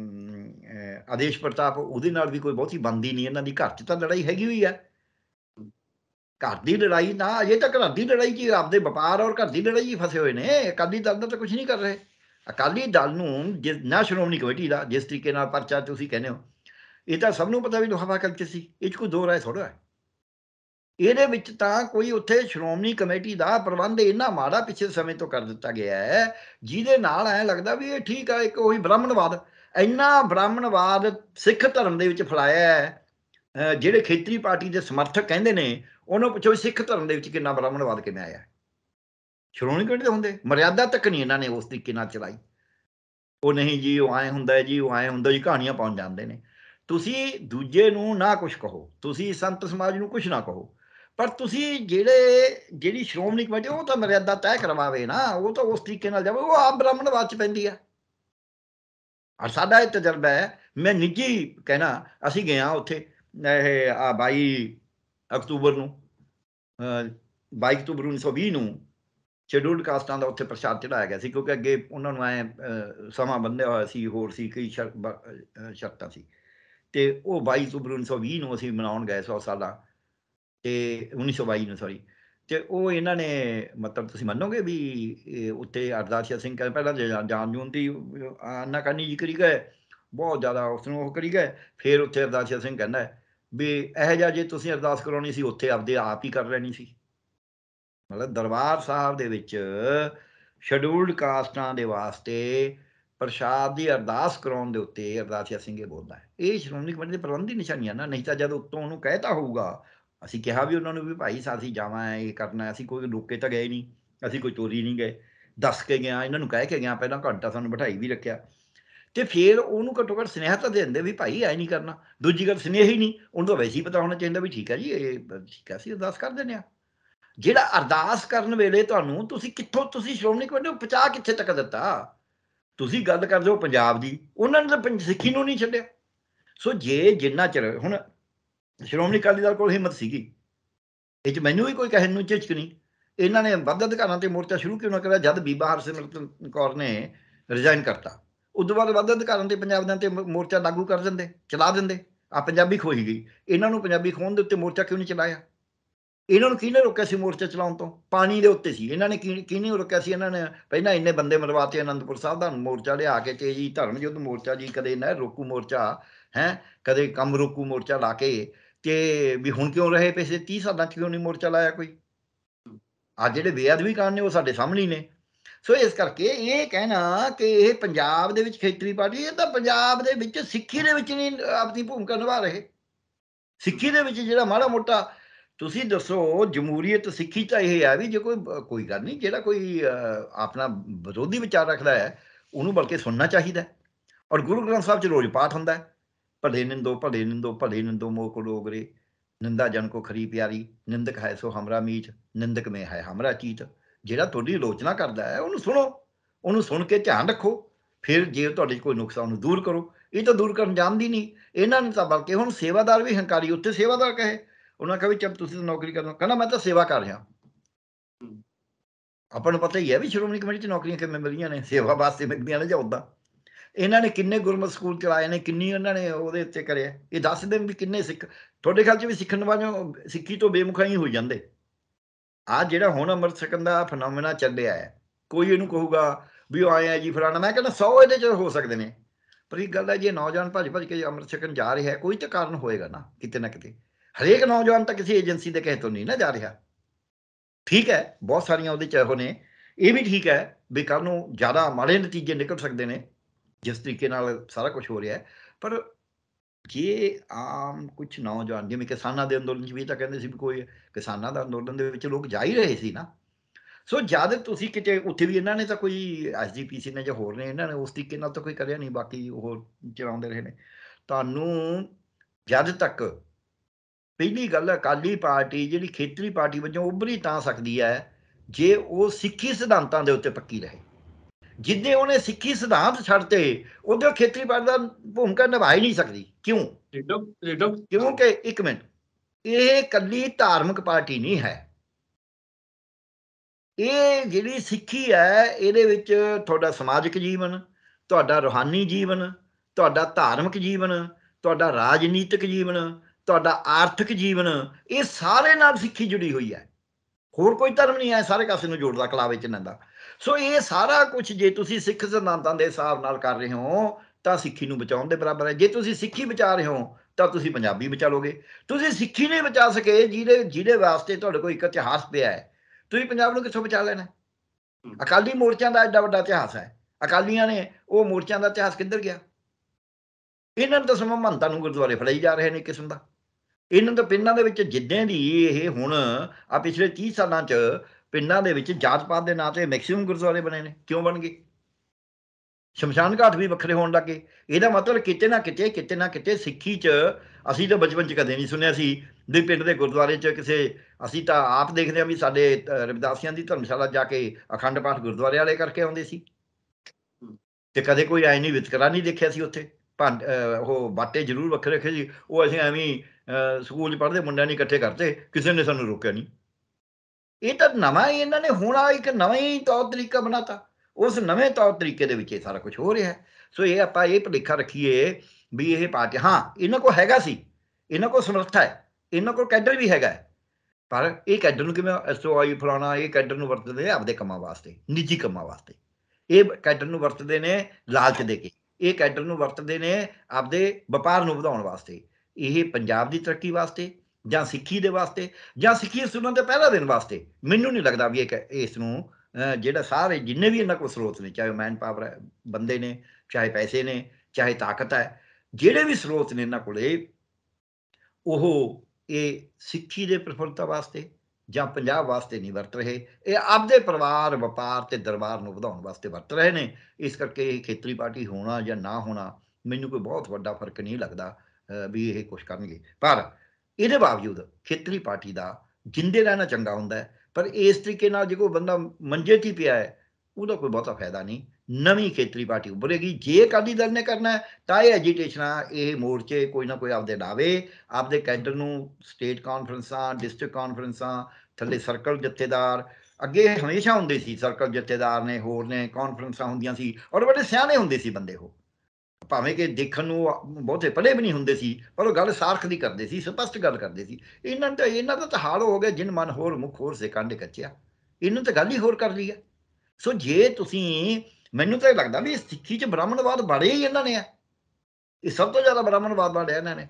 ਆਦੇਸ਼ ਪ੍ਰਤਾਪ ਉਹਦੇ ਨਾਲ ਵੀ ਕੋਈ ਬਹੁਤੀ ਬੰਦੀ ਨਹੀਂ ਇਹਨਾਂ ਦੀ ਘਰ 'ਚ ਤਾਂ ਲੜਾਈ ਹੈਗੀ ਹੋਈ ਆ ਘਰ ਦੀ ਲੜਾਈ ਨਾ ਅਜੇ ਤੱਕ ਘਰ ਦੀ ਲੜਾਈ ਕੀ ਆਪਦੇ ਵਪਾਰ ਔਰ ਘਰ ਦੀ ਲੜਾਈ ਹੀ ਫਸੇ ਹੋਏ ਨੇ ਅਕਾਲੀ ਦਲ ਤਾਂ ਕੁਝ ਨਹੀਂ ਕਰ ਰਹੇ ਅਕਾਲੀ ਦਲ ਨੂੰ ਜਿਸ ਨਾ ਸ਼੍ਰੋਮਣੀ ਕਮੇਟੀ ਦਾ ਜਿਸ ਤਰੀਕੇ ਨਾਲ ਪਰਚਾ ਤੁਸੀਂ ਕਹਿੰਦੇ ਹੋ ਇਹ ਤਾਂ ਸਭ ਨੂੰ ਪਤਾ ਵੀ ਲੋਹਾਵਾ ਕਲਚਰ ਸੀ ਇਹ 'ਚ ਕੋਈ ਦੋ ਰਾਏ ਥੋੜਾ ਹੈ ਇਹਦੇ ਵਿੱਚ ਤਾਂ ਕੋਈ ਉੱਥੇ ਸ਼੍ਰੋਮਣੀ ਕਮੇਟੀ ਦਾ ਪ੍ਰਬੰਧ ਇੰਨਾ ਮਾੜਾ ਪਿੱਛੇ ਸਮੇਂ ਤੋਂ ਕਰ ਦਿੱਤਾ ਗਿਆ ਹੈ ਜਿਹਦੇ ਨਾਲ ਐ ਲੱਗਦਾ ਵੀ ਇਹ ਠੀਕ ਆ ਇੱਕ ਉਹੀ ਬ੍ਰਾਹਮਣਵਾਦ ਇੰਨਾ ਬ੍ਰਾਹਮਣਵਾਦ ਸਿੱਖ ਧਰਮ ਦੇ ਵਿੱਚ ਫਲਾਇਆ ਹੈ ਜਿਹੜੇ ਖੇਤਰੀ ਪਾਰਟੀ ਦੇ ਸਮਰਥਕ ਕਹਿੰਦੇ ਨੇ ਉਹਨੂੰ ਪੁੱਛੋ ਸਿੱਖ ਧਰਮ ਦੇ ਵਿੱਚ ਕਿੰਨਾ ਬ੍ਰਾਹਮਣਵਾਦ ਕਿੰਨਾ ਆਇਆ ਸ਼੍ਰੋਮਣੀ ਕਮੇਟੀ ਦੇ ਹੁੰਦੇ ਮਰਿਆਦਾ ਤੱਕ ਨਹੀਂ ਇਹਨਾਂ ਨੇ ਉਸ ਤਰੀਕੇ ਨਾਲ ਚਲਾਈ ਉਹ ਨਹੀਂ ਜੀ ਉਹ ਆਏ ਹੁੰਦਾ ਜੀ ਉਹ ਆਏ ਹੁੰਦਾ ਜੀ ਕਹਾਣੀਆਂ ਪਾਉਣ ਜਾਂਦੇ ਨੇ ਤੁਸੀਂ ਦੂਜੇ ਨੂੰ ਨਾ ਕੁਝ ਕਹੋ ਤੁਸੀਂ ਸੰਤ ਸਮਾਜ ਨੂੰ ਕੁਝ ਨਾ ਕਹੋ ਪਰ ਤੁਸੀਂ ਜਿਹੜੇ ਜਿਹੜੀ ਸ਼੍ਰੋਮਣੀ ਕਮੇਟੀ ਉਹ ਤਾਂ ਮਰਿਆਦਾ ਤੈਅ ਕਰਵਾਵੇ ਨਾ ਉਹ ਤਾਂ ਉਸ ਤਰੀਕੇ ਨਾਲ ਜਾਵੇ ਉਹ ਆਪ ਬ੍ਰਾਹਮਣ ਵਾਚ ਪੈਂਦੀ ਆ ਔਰ ਸਾਡਾ ਇਹ ਤਜਰਬਾ ਹੈ ਮੈਂ ਨਿੱਜੀ ਕਹਿਣਾ ਅਸੀਂ ਗਏ ਆ ਉੱਥੇ ਇਹ ਆ ਬਾਈ ਅਕਤੂਬਰ ਨੂੰ ਬਾਈ ਅਕਤੂਬਰ 1920 ਨੂੰ ਸ਼ਡਿਊਲਡ ਕਾਸਟਾਂ ਦਾ ਉੱਥੇ ਪ੍ਰਸ਼ਾਦ ਚੜਾਇਆ ਗਿਆ ਸੀ ਕਿਉਂਕਿ ਅੱਗੇ ਉਹਨਾਂ ਨੂੰ ਐ ਸਮਾਂ ਬੰਨਿਆ ਹੋਇਆ ਸੀ ਹੋਰ ਸੀ ਕਈ ਸ਼ਰਤਾਂ ਸੀ ਤੇ ਉਹ 22 ਅਕਤੂਬਰ 1920 ਨੂੰ ਅਸੀਂ ਮਨਾਉਣ ਗਏ 100 ਸਾਲਾਂ ਤੇ 1922 ਨੂੰ ਸੌਰੀ ਤੇ ਉਹ ਇਹਨਾਂ ਨੇ ਮਤਲਬ ਤੁਸੀਂ ਮੰਨੋਗੇ ਵੀ ਉੱਤੇ ਅਰਦਾਸਿਆ ਸਿੰਘ ਕਹਿੰਦਾ ਪਹਿਲਾਂ ਜਾਨ ਜੂਨ ਦੀ ਆਨਾ ਕਰਨੀ ਜ਼ਿਕਰੀ ਗਏ ਬਹੁਤ ਜ਼ਿਆਦਾ ਉਸ ਨੂੰ ਉਹ ਕਰੀ ਗਏ ਫਿਰ ਉੱਥੇ ਅਰਦਾਸਿਆ ਸਿੰਘ ਕਹਿੰਦਾ ਵੀ ਇਹ ਜਾਂ ਜੇ ਤੁਸੀਂ ਅਰਦਾਸ ਕਰਾਉਣੀ ਸੀ ਉੱਥੇ ਆਪਦੇ ਆਪ ਹੀ ਕਰ ਲੈਣੀ ਸੀ ਮਤਲਬ ਦਰਬਾਰ ਸਾਹਿਬ ਦੇ ਵਿੱਚ ਸ਼ਡਿਊਲਡ ਕਾਸਟਾਂ ਦੇ ਵਾਸਤੇ ਪ੍ਰਸ਼ਾਦ ਦੀ ਅਰਦਾਸ ਕਰਾਉਣ ਦੇ ਉੱਤੇ ਅਰਦਾਸਿਆ ਸਿੰਘ ਇਹ ਬੋਲਦਾ ਹੈ ਇਹ ਸ਼੍ਰੋਮਣੀ ਕਮੇਟੀ ਦੇ ਪ੍ਰਬੰਧ ਨਿਸ਼ਾਨੀਆਂ ਨਾ ਨਹੀਂ ਤਾਂ ਜਦ ਉੱਤੋਂ ਉਹਨੂੰ ਕਹਿਤਾ ਹੋਊਗਾ ਅਸੀਂ ਕਿਹਾ ਵੀ ਉਹਨਾਂ ਨੂੰ ਵੀ ਭਾਈ ਸਾਥੀ ਜਾਵਾਂ ਇਹ ਕਰਨਾ ਅਸੀਂ ਕੋਈ ਰੁਕੇ ਤਾਂ ਗਏ ਨਹੀਂ ਅਸੀਂ ਕੋਈ ਚੋਰੀ ਨਹੀਂ ਗਏ ਦੱਸ ਕੇ ਗਿਆ ਇਹਨਾਂ ਨੂੰ ਕਹਿ ਕੇ ਗਿਆ ਪਹਿਲਾਂ ਘੰਟਾ ਸਾਨੂੰ ਬਿਠਾਈ ਵੀ ਰੱਖਿਆ ਤੇ ਫਿਰ ਉਹਨੂੰ ਘੱਟੋ ਘੱਟ ਸਨੇਹ ਤਾਂ ਦਿੰਦੇ ਵੀ ਭਾਈ ਐ ਨਹੀਂ ਕਰਨਾ ਦੂਜੀ ਗੱਲ ਸਨੇਹ ਹੀ ਨਹੀਂ ਉਹਨੂੰ ਤਾਂ ਵੈਸੇ ਹੀ ਪਤਾ ਹੋਣਾ ਚਾਹੀਦਾ ਵੀ ਠੀਕ ਆ ਜੀ ਇਹ ਠੀਕ ਆ ਸੀ ਅਰਦਾਸ ਕਰ ਦਿੰਦੇ ਆ ਜਿਹੜਾ ਅਰਦਾਸ ਕਰਨ ਵੇਲੇ ਤੁਹਾਨੂੰ ਤੁਸੀਂ ਕਿੱਥੋਂ ਤੁਸੀਂ ਸ਼੍ਰੋਮਣੀ ਕਮੇਟੀ ਪਹੁੰਚਾ ਕਿੱਥੇ ਤੱਕ ਦਿੱਤਾ ਤੁਸੀਂ ਗੱਲ ਕਰਦੇ ਹੋ ਪੰਜਾਬ ਦੀ ਉਹਨਾਂ ਨੇ ਤਾਂ ਸਿੱਖੀ ਨੂੰ ਨਹੀਂ ਛੱਡਿਆ ਸੋ ਜੇ ਜਿੰਨਾ ਚਿਰ ਹੁਣ ਸ਼੍ਰੋਮਣੀ ਅਕਾਲੀ ਦਲ ਕੋਲ ਹਿੰਮਤ ਸੀਗੀ ਇਹ ਚ ਮੈਨੂੰ ਵੀ ਕੋਈ ਕਹਿਣ ਨੂੰ ਚਿਚਕ ਨਹੀਂ ਇਹਨਾਂ ਨੇ ਵੱਧ ਅਧਿਕਾਰਾਂ ਤੇ ਮੋਰਚਾ ਸ਼ੁਰੂ ਕਿਉਂ ਨਾ ਕਰਿਆ ਜਦ ਬੀਬਾ ਹਰਸਿਮਰਤ ਕੌਰ ਨੇ ਰਿਜ਼ਾਈਨ ਕਰਤਾ ਉਦੋਂ ਬਾਅਦ ਵੱਧ ਅਧਿਕਾਰਾਂ ਤੇ ਪੰਜਾਬ ਦੇ ਤੇ ਮੋਰਚਾ ਲਾਗੂ ਕਰ ਦਿੰਦੇ ਚਲਾ ਦਿੰਦੇ ਆ ਪੰਜਾਬੀ ਖੋਹੀ ਗਈ ਇਹਨਾਂ ਨੂੰ ਪੰਜਾਬੀ ਖੋਹਣ ਦੇ ਉੱਤੇ ਮੋਰਚਾ ਕਿਉਂ ਨਹੀਂ ਚਲਾਇਆ ਇਹਨਾਂ ਨੂੰ ਕਿਹਨੇ ਰੋਕਿਆ ਸੀ ਮੋਰਚਾ ਚਲਾਉਣ ਤੋਂ ਪਾਣੀ ਦੇ ਉੱਤੇ ਸੀ ਇਹਨਾਂ ਨੇ ਕਿਹਨੇ ਰੋਕਿਆ ਸੀ ਇਹਨਾਂ ਨੇ ਪਹਿਲਾਂ ਇੰਨੇ ਬੰਦੇ ਮਰਵਾਤੇ ਅਨੰਦਪੁਰ ਸਾਹਿਬ ਦਾ ਮੋਰਚਾ ਲਿਆ ਕੇ ਤੇਜੀ ਜੀ ਧਰਮ ਯੁੱਧ ਮੋਰਚਾ ਜੀ ਕਦੇ ਨਾ ਰੋਕੂ ਮੋਰਚਾ ਹੈ ਕਦੇ ਕੰਮ ਰੋਕੂ ਮੋਰਚਾ ਲਾ ਕੇ ਕਿ ਵੀ ਹੁਣ ਕਿਉਂ ਰਹੇ ਪੈਸੇ 30 ਸਾਲਾਂ ਕਿਉਂ ਨਹੀਂ ਮੋਰਚਾ ਲਾਇਆ ਕੋਈ ਆ ਜਿਹੜੇ ਬੇਅਦਬੀ ਕਾਰਨ ਨੇ ਉਹ ਸਾਡੇ ਸਾਹਮਣੇ ਨੇ ਸੋ ਇਸ ਕਰਕੇ ਇਹ ਕਹਿਣਾ ਕਿ ਇਹ ਪੰਜਾਬ ਦੇ ਵਿੱਚ ਖੇਤਰੀ ਪਾਰਟੀ ਇਹ ਤਾਂ ਪੰਜਾਬ ਦੇ ਵਿੱਚ ਸਿੱਖੀ ਦੇ ਵਿੱਚ ਨਹੀਂ ਆਪਣੀ ਭੂਮਿਕਾ ਨਿਭਾ ਰਹੇ ਸਿੱਖੀ ਦੇ ਵਿੱਚ ਜਿਹੜਾ ਮਾੜਾ ਮੋਟਾ ਤੁਸੀਂ ਦੱਸੋ ਜਮਹੂਰੀਅਤ ਸਿੱਖੀ ਚ ਇਹ ਆ ਵੀ ਜੇ ਕੋਈ ਕੋਈ ਗੱਲ ਨਹੀਂ ਜਿਹੜਾ ਕੋਈ ਆਪਣਾ ਵਿਰੋਧੀ ਵਿਚਾਰ ਰੱਖਦਾ ਹੈ ਉਹਨੂੰ ਬਲਕਿ ਸੁਣਨਾ ਚਾਹੀਦਾ ਔਰ ਗੁਰੂ ਗ੍ਰੰਥ ਸਾਹਿਬ 'ਚ ਰੋਜ਼ ਪਾਠ ਹੁੰਦਾ ਹੈ ਭਲੇ ਨਿੰਦੋ ਭਲੇ ਨਿੰਦੋ ਭਲੇ ਨਿੰਦੋ ਮੋਕ ਲੋਗਰੇ ਨਿੰਦਾ ਜਨ ਕੋ ਖਰੀ ਪਿਆਰੀ ਨਿੰਦਕ ਹੈ ਸੋ ਹਮਰਾ ਮੀਚ ਨਿੰਦਕ ਮੇ ਹੈ ਹਮਰਾ ਚੀਤ ਜਿਹੜਾ ਤੁਹਾਡੀ ਆਲੋਚਨਾ ਕਰਦਾ ਹੈ ਉਹਨੂੰ ਸੁਣੋ ਉਹਨੂੰ ਸੁਣ ਕੇ ਧਿਆਨ ਰੱਖੋ ਫਿਰ ਜੇ ਤੁਹਾਡੇ ਕੋਈ ਨੁਕਸਾਨ ਨੂੰ ਦੂਰ ਕਰੋ ਇਹ ਤਾਂ ਦੂਰ ਕਰਨ ਜਾਂਦੀ ਨਹੀਂ ਇਹਨਾਂ ਨੇ ਤਾਂ ਬਲਕਿ ਹੁਣ ਸੇਵਾਦਾਰ ਵੀ ਹੰਕਾਰੀ ਉੱਤੇ ਸੇਵਾਦਾਰ ਕਹੇ ਉਹਨਾਂ ਕਹੇ ਵੀ ਚਲ ਤੁਸੀਂ ਤਾਂ ਨੌਕਰੀ ਹੋ ਕਹਿੰਦਾ ਮੈਂ ਤਾਂ ਸੇਵਾ ਕਰ ਰਿਹਾ ਆਪਾਂ ਨੂੰ ਪਤਾ ਹੀ ਹੈ ਵੀ ਸ਼੍ਰੋਮਣੀ ਕਮੇਟੀ 'ਚ ਨੌਕਰੀਆਂ ਕਿਵੇਂ ਮਿਲੀਆਂ ਨੇ ਸੇਵਾ ਵਾਸਤੇ ਮਿਲਦੀਆਂ ਨੇ ਜਾਂ ਉਦਾਂ ਇਹਨਾਂ ਨੇ ਕਿੰਨੇ ਗੁਰਮਤ ਸਕੂਲ ਚਲਾਏ ਨੇ ਕਿੰਨੀ ਉਹਨਾਂ ਨੇ ਉਹਦੇ ਉੱਤੇ ਕਰਿਆ ਇਹ ਦੱਸ ਦੇਣ ਵੀ ਕਿੰਨੇ ਸਿੱਖ ਤੁਹਾਡੇ ਖਿਆਲ 'ਚ ਵੀ ਸਿੱਖਣ ਵਾਲੋਂ ਸਿੱਖੀ ਤੋਂ ਬੇਮੁਖਾਈ ਹੋ ਜਾਂਦੇ ਆ ਜਿਹੜਾ ਹੁਣ ਅਮਰ ਸਕੰਦਾ ਦਾ ਚੱਲਿਆ ਹੈ ਕੋਈ ਇਹਨੂੰ ਕਹੂਗਾ ਵੀ ਉਹ ਆਇਆ ਜੀ ਫਲਾਣਾ ਮੈਂ ਕਹਿੰਦਾ 100 ਇਹਦੇ 'ਚ ਹੋ ਸਕਦੇ ਨੇ ਪਰ ਇਹ ਗੱਲ ਹੈ ਜੇ ਨੌਜਵਾਨ ਭੱਜ ਭੱਜ ਕੇ ਅਮਰ ਸਕੰਦ ਜਾ ਰਿਹਾ ਕੋਈ ਤਾਂ ਕਾਰਨ ਹੋਏਗਾ ਨਾ ਕਿਤੇ ਨਾ ਕਿਤੇ ਹਰੇਕ ਨੌਜਵਾਨ ਤਾਂ ਕਿਸੇ ਏਜੰਸੀ ਦੇ ਕਹੇ ਤੋਂ ਨਹੀਂ ਨਾ ਜਾ ਰਿਹਾ ਠੀਕ ਹੈ ਬਹੁਤ ਸਾਰੀਆਂ ਉਹਦੇ ਇਹੋ ਨੇ ਇਹ ਵੀ ਠੀਕ ਹੈ ਵੀ ਕੱਲ ਨੂੰ ਜ਼ਿਆਦਾ ਮਾੜੇ ਨਤੀਜੇ ਨਿਕਲ ਸਕਦੇ ਨੇ ਜਿਸ ਤਰੀਕੇ ਨਾਲ ਸਾਰਾ ਕੁਝ ਹੋ ਰਿਹਾ ਹੈ ਪਰ ਜੇ ਆਮ ਕੁਝ ਨੌਜਵਾਨ ਜਿਵੇਂ ਕਿਸਾਨਾਂ ਦੇ ਅੰਦੋਲਨ 'ਚ ਵੀ ਤਾਂ ਕਹਿੰਦੇ ਸੀ ਵੀ ਕੋਈ ਕਿਸਾਨਾਂ ਦਾ ਅੰਦੋਲਨ ਦੇ ਵਿੱਚ ਲੋਕ ਜਾ ਹੀ ਰਹੇ ਸੀ ਨਾ ਸੋ ਜਦ ਤੁਸੀਂ ਕਿਤੇ ਉੱਥੇ ਵੀ ਇਹਨਾਂ ਨੇ ਤਾਂ ਕੋਈ ਐਸਜੀਪੀਸੀ ਨੇ ਜਾਂ ਹੋਰ ਨੇ ਇਹਨਾਂ ਨੇ ਉਸ ਤਰੀਕੇ ਨਾਲ ਤਾਂ ਕੋਈ ਕਰਿਆ ਨਹੀਂ ਬਾਕੀ ਉਹ ਚਲਾਉਂਦੇ ਰਹੇ ਨੇ ਤੁਹਾਨੂੰ ਜਦ ਤੱਕ ਪਹਿਲੀ ਗੱਲ ਅਕਾਲੀ ਪਾਰਟੀ ਜਿਹੜੀ ਖੇਤਰੀ ਪਾਰਟੀ ਵਜੋਂ ਉੱਭਰੀ ਤਾਂ ਸਕਦੀ ਹੈ ਜੇ ਉਹ ਸਿੱਖੀ ਸਿਧਾਂਤਾਂ ਦੇ ਉੱਤੇ ਪੱਕੀ ਰਹੇ ਜਿੱਦੇ ਉਹਨੇ ਸਿੱਖੀ ਸਿਧਾਂਤ ਛੱਡਤੇ ਉਹਦੇ ਪਰ ਦਾ ਭੂਮਿਕਾ ਨਿਭਾ ਹੀ ਨਹੀਂ ਸਕਦੀ ਕਿਉਂ ਕਿਉਂਕਿ ਇੱਕ ਮਿੰਟ ਇਹ ਕੱਲੀ ਧਾਰਮਿਕ ਪਾਰਟੀ ਨਹੀਂ ਹੈ ਇਹ ਜਿਹੜੀ ਸਿੱਖੀ ਹੈ ਇਹਦੇ ਵਿੱਚ ਤੁਹਾਡਾ ਸਮਾਜਿਕ ਜੀਵਨ ਤੁਹਾਡਾ ਰੋਹਾਨੀ ਜੀਵਨ ਤੁਹਾਡਾ ਧਾਰਮਿਕ ਜੀਵਨ ਤੁਹਾਡਾ ਰਾਜਨੀਤਿਕ ਜੀਵਨ ਤੁਹਾਡਾ ਆਰਥਿਕ ਜੀਵਨ ਇਹ ਸਾਰੇ ਨਾਲ ਸਿੱਖੀ ਜੁੜੀ ਹੋਈ ਹੈ ਹੋਰ ਕੋਈ ਧਰਮ ਨਹੀਂ ਹੈ ਸਾਰੇ ਕਾਸੇ ਨੂੰ ਜੋੜਦਾ ਕਲਾ ਵਿੱਚ ਨੰਦਾ ਸੋ ਇਹ ਸਾਰਾ ਕੁਝ ਜੇ ਤੁਸੀਂ ਸਿੱਖ ਸਿਧਾਂਤਾਂ ਦੇ ਹਿਸਾਬ ਨਾਲ ਕਰ ਰਹੇ ਹੋ ਤਾਂ ਸਿੱਖੀ ਨੂੰ ਬਚਾਉਣ ਦੇ ਬਰਾਬਰ ਹੈ ਜੇ ਤੁਸੀਂ ਸਿੱਖੀ ਬਚਾ ਰਹੇ ਹੋ ਤਾਂ ਤੁਸੀਂ ਪੰਜਾਬੀ ਬਚਾ ਲੋਗੇ ਤੁਸੀਂ ਸਿੱਖੀ ਨਹੀਂ ਬਚਾ ਸਕੇ ਜਿਹਦੇ ਜਿਹਦੇ ਵਾਸਤੇ ਤੁਹਾਡੇ ਕੋਲ ਇੱਕ ਇਤਿਹਾਸ ਪਿਆ ਹੈ ਤੁਸੀਂ ਪੰਜਾਬ ਨੂੰ ਕਿੱਥੋਂ ਬਚਾ ਲੈਣਾ ਅਕਾਲੀ ਮੋਰਚਿਆਂ ਦਾ ਐਡਾ ਵੱਡਾ ਇਤਿਹਾਸ ਹੈ ਅਕਾਲੀਆਂ ਨੇ ਉਹ ਮੋਰਚਿਆਂ ਦਾ ਇਤਿਹਾਸ ਕਿੱਧਰ ਗਿਆ ਇਹਨਾਂ ਨੂੰ ਤਾਂ ਨੂੰ ਗੁਰਦੁਆਰੇ ਫੜਾਈ ਜਾ ਰਹੇ ਨੇ ਕਿਸਮ ਦਾ ਇਹਨਾਂ ਦੇ ਪਿੰਡਾਂ ਦੇ ਵਿੱਚ ਜਿੱਦਾਂ ਦੀ ਇਹ ਹੁਣ ਆ ਪਿਛਲੇ 30 ਸਾਲਾਂ 'ਚ ਪਿੰਡਾਂ ਦੇ ਵਿੱਚ ਜਾਤ ਪਾਤ ਦੇ ਨਾਂ ਤੇ ਮੈਕਸਿਮਮ ਗੁਰਦੁਆਰੇ ਬਣੇ ਨੇ ਕਿਉਂ ਬਣ ਗਏ ਸ਼ਮਸ਼ਾਨ ਘਾਟ ਵੀ ਵੱਖਰੇ ਹੋਣ ਲੱਗੇ ਇਹਦਾ ਮਤਲਬ ਕਿਤੇ ਨਾ ਕਿਤੇ ਕਿਤੇ ਨਾ ਕਿਤੇ ਸਿੱਖੀ 'ਚ ਅਸੀਂ ਤਾਂ ਬਚਪਨ 'ਚ ਕਦੇ ਨਹੀਂ ਸੁਣਿਆ ਸੀ ਦੇ ਪਿੰਡ ਦੇ ਗੁਰਦੁਆਰੇ 'ਚ ਕਿਸੇ ਅਸੀਂ ਤਾਂ ਆਪ ਦੇਖਦੇ ਹਾਂ ਵੀ ਸਾਡੇ ਰਵਿਦਾਸੀਆਂ ਦੀ ਧਰਮਸ਼ਾਲਾ ਜਾ ਕੇ ਅਖੰਡ ਪਾਠ ਗੁਰਦੁਆਰੇ ਵਾਲੇ ਕਰਕੇ ਆਉਂਦੇ ਸੀ ਤੇ ਕਦੇ ਕੋਈ ਐ ਨਹੀਂ ਵਿਤਕਰਾ ਨਹੀਂ ਦੇਖਿਆ ਸੀ ਉੱਥੇ ਉਹ ਬਾਟੇ ਜ਼ਰੂਰ ਵੱਖਰੇ ਰੱਖੇ ਸੀ ਉਹ ਅਸੀਂ ਐਵੇਂ ਸਕੂਲ 'ਚ ਪੜ੍ਹਦੇ ਮੁੰਡਿਆਂ ਨੇ ਇਕੱਠੇ ਕਰਤੇ ਕਿਸੇ ਨੇ ਸਾਨੂੰ ਰੋਕਿਆ ਨਹੀਂ ਇਹ ਤਾਂ ਨਵਾਂ ਹੀ ਇਹਨਾਂ ਨੇ ਹੁਣ ਆ ਇੱਕ ਨਵਾਂ ਹੀ ਤੌਰ ਤਰੀਕਾ ਬਣਾਤਾ ਉਸ ਨਵੇਂ ਤੌਰ ਤਰੀਕੇ ਦੇ ਵਿੱਚ ਇਹ ਸਾਰਾ ਕੁਝ ਹੋ ਰਿਹਾ ਸੋ ਇਹ ਆਪਾਂ ਇਹ ਭਲੇਖਾ ਰੱਖੀਏ ਵੀ ਇਹ ਪਾਰਟੀ ਹਾਂ ਇਹਨਾਂ ਕੋ ਹੈਗਾ ਸੀ ਇਹਨਾਂ ਕੋ ਸਮਰੱਥਾ ਹੈ ਇਹਨਾਂ ਕੋ ਕੈਡਰ ਵੀ ਹੈਗਾ ਪਰ ਇਹ ਕੈਡਰ ਨੂੰ ਕਿਵੇਂ ਐਸਓਆਈ ਫਲਾਣਾ ਇਹ ਕੈਡਰ ਨੂੰ ਵਰਤਦੇ ਨੇ ਆਪਦੇ ਕੰਮਾਂ ਵਾਸਤੇ ਨਿੱਜੀ ਕੰਮਾਂ ਵਾਸਤੇ ਇਹ ਕੈਡਰ ਨੂੰ ਵਰਤਦੇ ਨੇ ਲਾਲਚ ਦੇ ਕੇ ਇਹ ਕੈਡਰ ਨੂੰ ਵਰਤਦੇ ਨੇ ਆਪਦੇ ਵਪਾਰ ਨੂੰ ਵਧਾਉਣ ਵਾਸਤੇ ਇਹ ਪੰਜਾਬ ਦੀ ਤਰੱਕੀ ਵਾਸਤੇ ਜਾਂ ਸਿੱਖੀ ਦੇ ਵਾਸਤੇ ਜਾਂ ਸਿੱਖੀ ਸੁਣਨ ਦੇ ਪਹਿਲਾ ਦਿਨ ਵਾਸਤੇ ਮੈਨੂੰ ਨਹੀਂ ਲੱਗਦਾ ਵੀ ਇਹ ਇਸ ਨੂੰ ਜਿਹੜਾ ਸਾਰੇ ਜਿੰਨੇ ਵੀ ਇਹਨਾਂ ਕੋਲ ਸਰੋਤ ਨੇ ਚਾਹੇ ਮੈਨ ਪਾਵਰ ਹੈ ਬੰਦੇ ਨੇ ਚਾਹੇ ਪੈਸੇ ਨੇ ਚਾਹੇ ਤਾਕਤ ਹੈ ਜਿਹੜੇ ਵੀ ਸਰੋਤ ਨੇ ਇਹਨਾਂ ਕੋਲੇ ਉਹ ਇਹ ਸਿੱਖੀ ਦੇ ਪ੍ਰਫੁੱਲਤਾ ਵਾਸਤੇ ਜਾਂ ਪੰਜਾਬ ਵਾਸਤੇ ਨਹੀਂ ਵਰਤ ਰਹੇ ਇਹ ਆਪਦੇ ਪਰਿਵਾਰ ਵਪਾਰ ਤੇ ਦਰਬਾਰ ਨੂੰ ਵਧਾਉਣ ਵਾਸਤੇ ਵਰਤ ਰਹੇ ਨੇ ਇਸ ਕਰਕੇ ਖੇਤਰੀ ਪਾਰਟੀ ਹੋਣਾ ਜਾਂ ਨਾ ਹੋਣਾ ਮੈਨੂੰ ਕੋਈ ਬਹੁਤ ਵੱਡਾ ਫਰਕ ਨਹੀਂ ਲੱਗਦਾ ਵੀ ਇਹ ਕੁਝ ਕਰਨਗੇ ਪਰ ਇਹਦੇ ਬਾਵਜੂਦ ਖੇਤਰੀ ਪਾਰਟੀ ਦਾ ਜਿੰਦੇ ਰਹਿਣਾ ਚੰਗਾ ਹੁੰਦਾ ਪਰ ਇਸ ਤਰੀਕੇ ਨਾਲ ਜੇ ਕੋਈ ਬੰਦਾ ਮੰਜੇ 'ਤੇ ਪਿਆ ਹੈ ਉਹਦਾ ਕੋਈ ਬਹੁਤਾ ਫਾਇਦਾ ਨਹੀਂ ਨਵੀਂ ਖੇਤਰੀ ਪਾਰਟੀ ਉਭਰੇਗੀ ਜੇ ਕਾਦੀ ਦਲ ਨੇ ਕਰਨਾ ਤਾਂ ਇਹ ਐਜੀਟੇਸ਼ਨਾਂ ਇਹ ਮੋਰਚੇ ਕੋਈ ਨਾ ਕੋਈ ਆਪਦੇ ਲਾਵੇ ਆਪਦੇ ਕੈਡਰ ਨੂੰ ਸਟੇਟ ਕਾਨਫਰੰਸਾਂ ਡਿਸਟ੍ਰਿਕਟ ਕਾਨਫਰੰਸਾਂ ਥੱਲੇ ਸਰਕਲ ਜਥੇਦਾਰ ਅੱਗੇ ਹਮੇਸ਼ਾ ਹੁੰਦੇ ਸੀ ਸਰਕਲ ਜਥੇਦਾਰ ਨੇ ਹੋਰ ਨੇ ਕਾਨਫਰੰਸਾਂ ਹੁੰਦੀਆਂ ਸੀ ਔਰ ਬੜੇ ਸਿਆਣੇ ਹੁੰਦੇ ਸੀ ਬੰਦੇ ਉਹ ਭਾਵੇਂ ਕਿ ਦੇਖਣ ਨੂੰ ਬਹੁਤੇ ਪਲੇ ਵੀ ਨਹੀਂ ਹੁੰਦੇ ਸੀ ਪਰ ਉਹ ਗੱਲ ਸਾਰਖ ਦੀ ਕਰਦੇ ਸੀ ਸਪਸ਼ਟ ਗੱਲ ਕਰਦੇ ਸੀ ਇਹਨਾਂ ਤਾਂ ਇਹਨਾਂ ਦਾ ਤਾਂ ਹਾਲ ਹੋ ਗਿਆ ਜਿਨ ਮਨ ਹੋਰ ਮੁਖ ਹੋਰ ਸੇ ਕੰਡ ਕੱਚਿਆ ਇਹਨੂੰ ਤਾਂ ਗੱਲ ਹੀ ਹੋਰ ਕਰ ਲਈ ਆ ਸੋ ਜੇ ਤੁਸੀਂ ਮੈਨੂੰ ਤਾਂ ਲੱਗਦਾ ਵੀ ਸਿੱਖੀ 'ਚ ਬ੍ਰਾਹਮਣਵਾਦ ਬੜੇ ਹੀ ਇਹਨਾਂ ਨੇ ਆ ਇਹ ਸਭ ਤੋਂ ਜ਼ਿਆਦਾ ਬ੍ਰਾਹਮਣਵਾਦ ਵਾਲਿਆ ਇਹਨਾਂ ਨੇ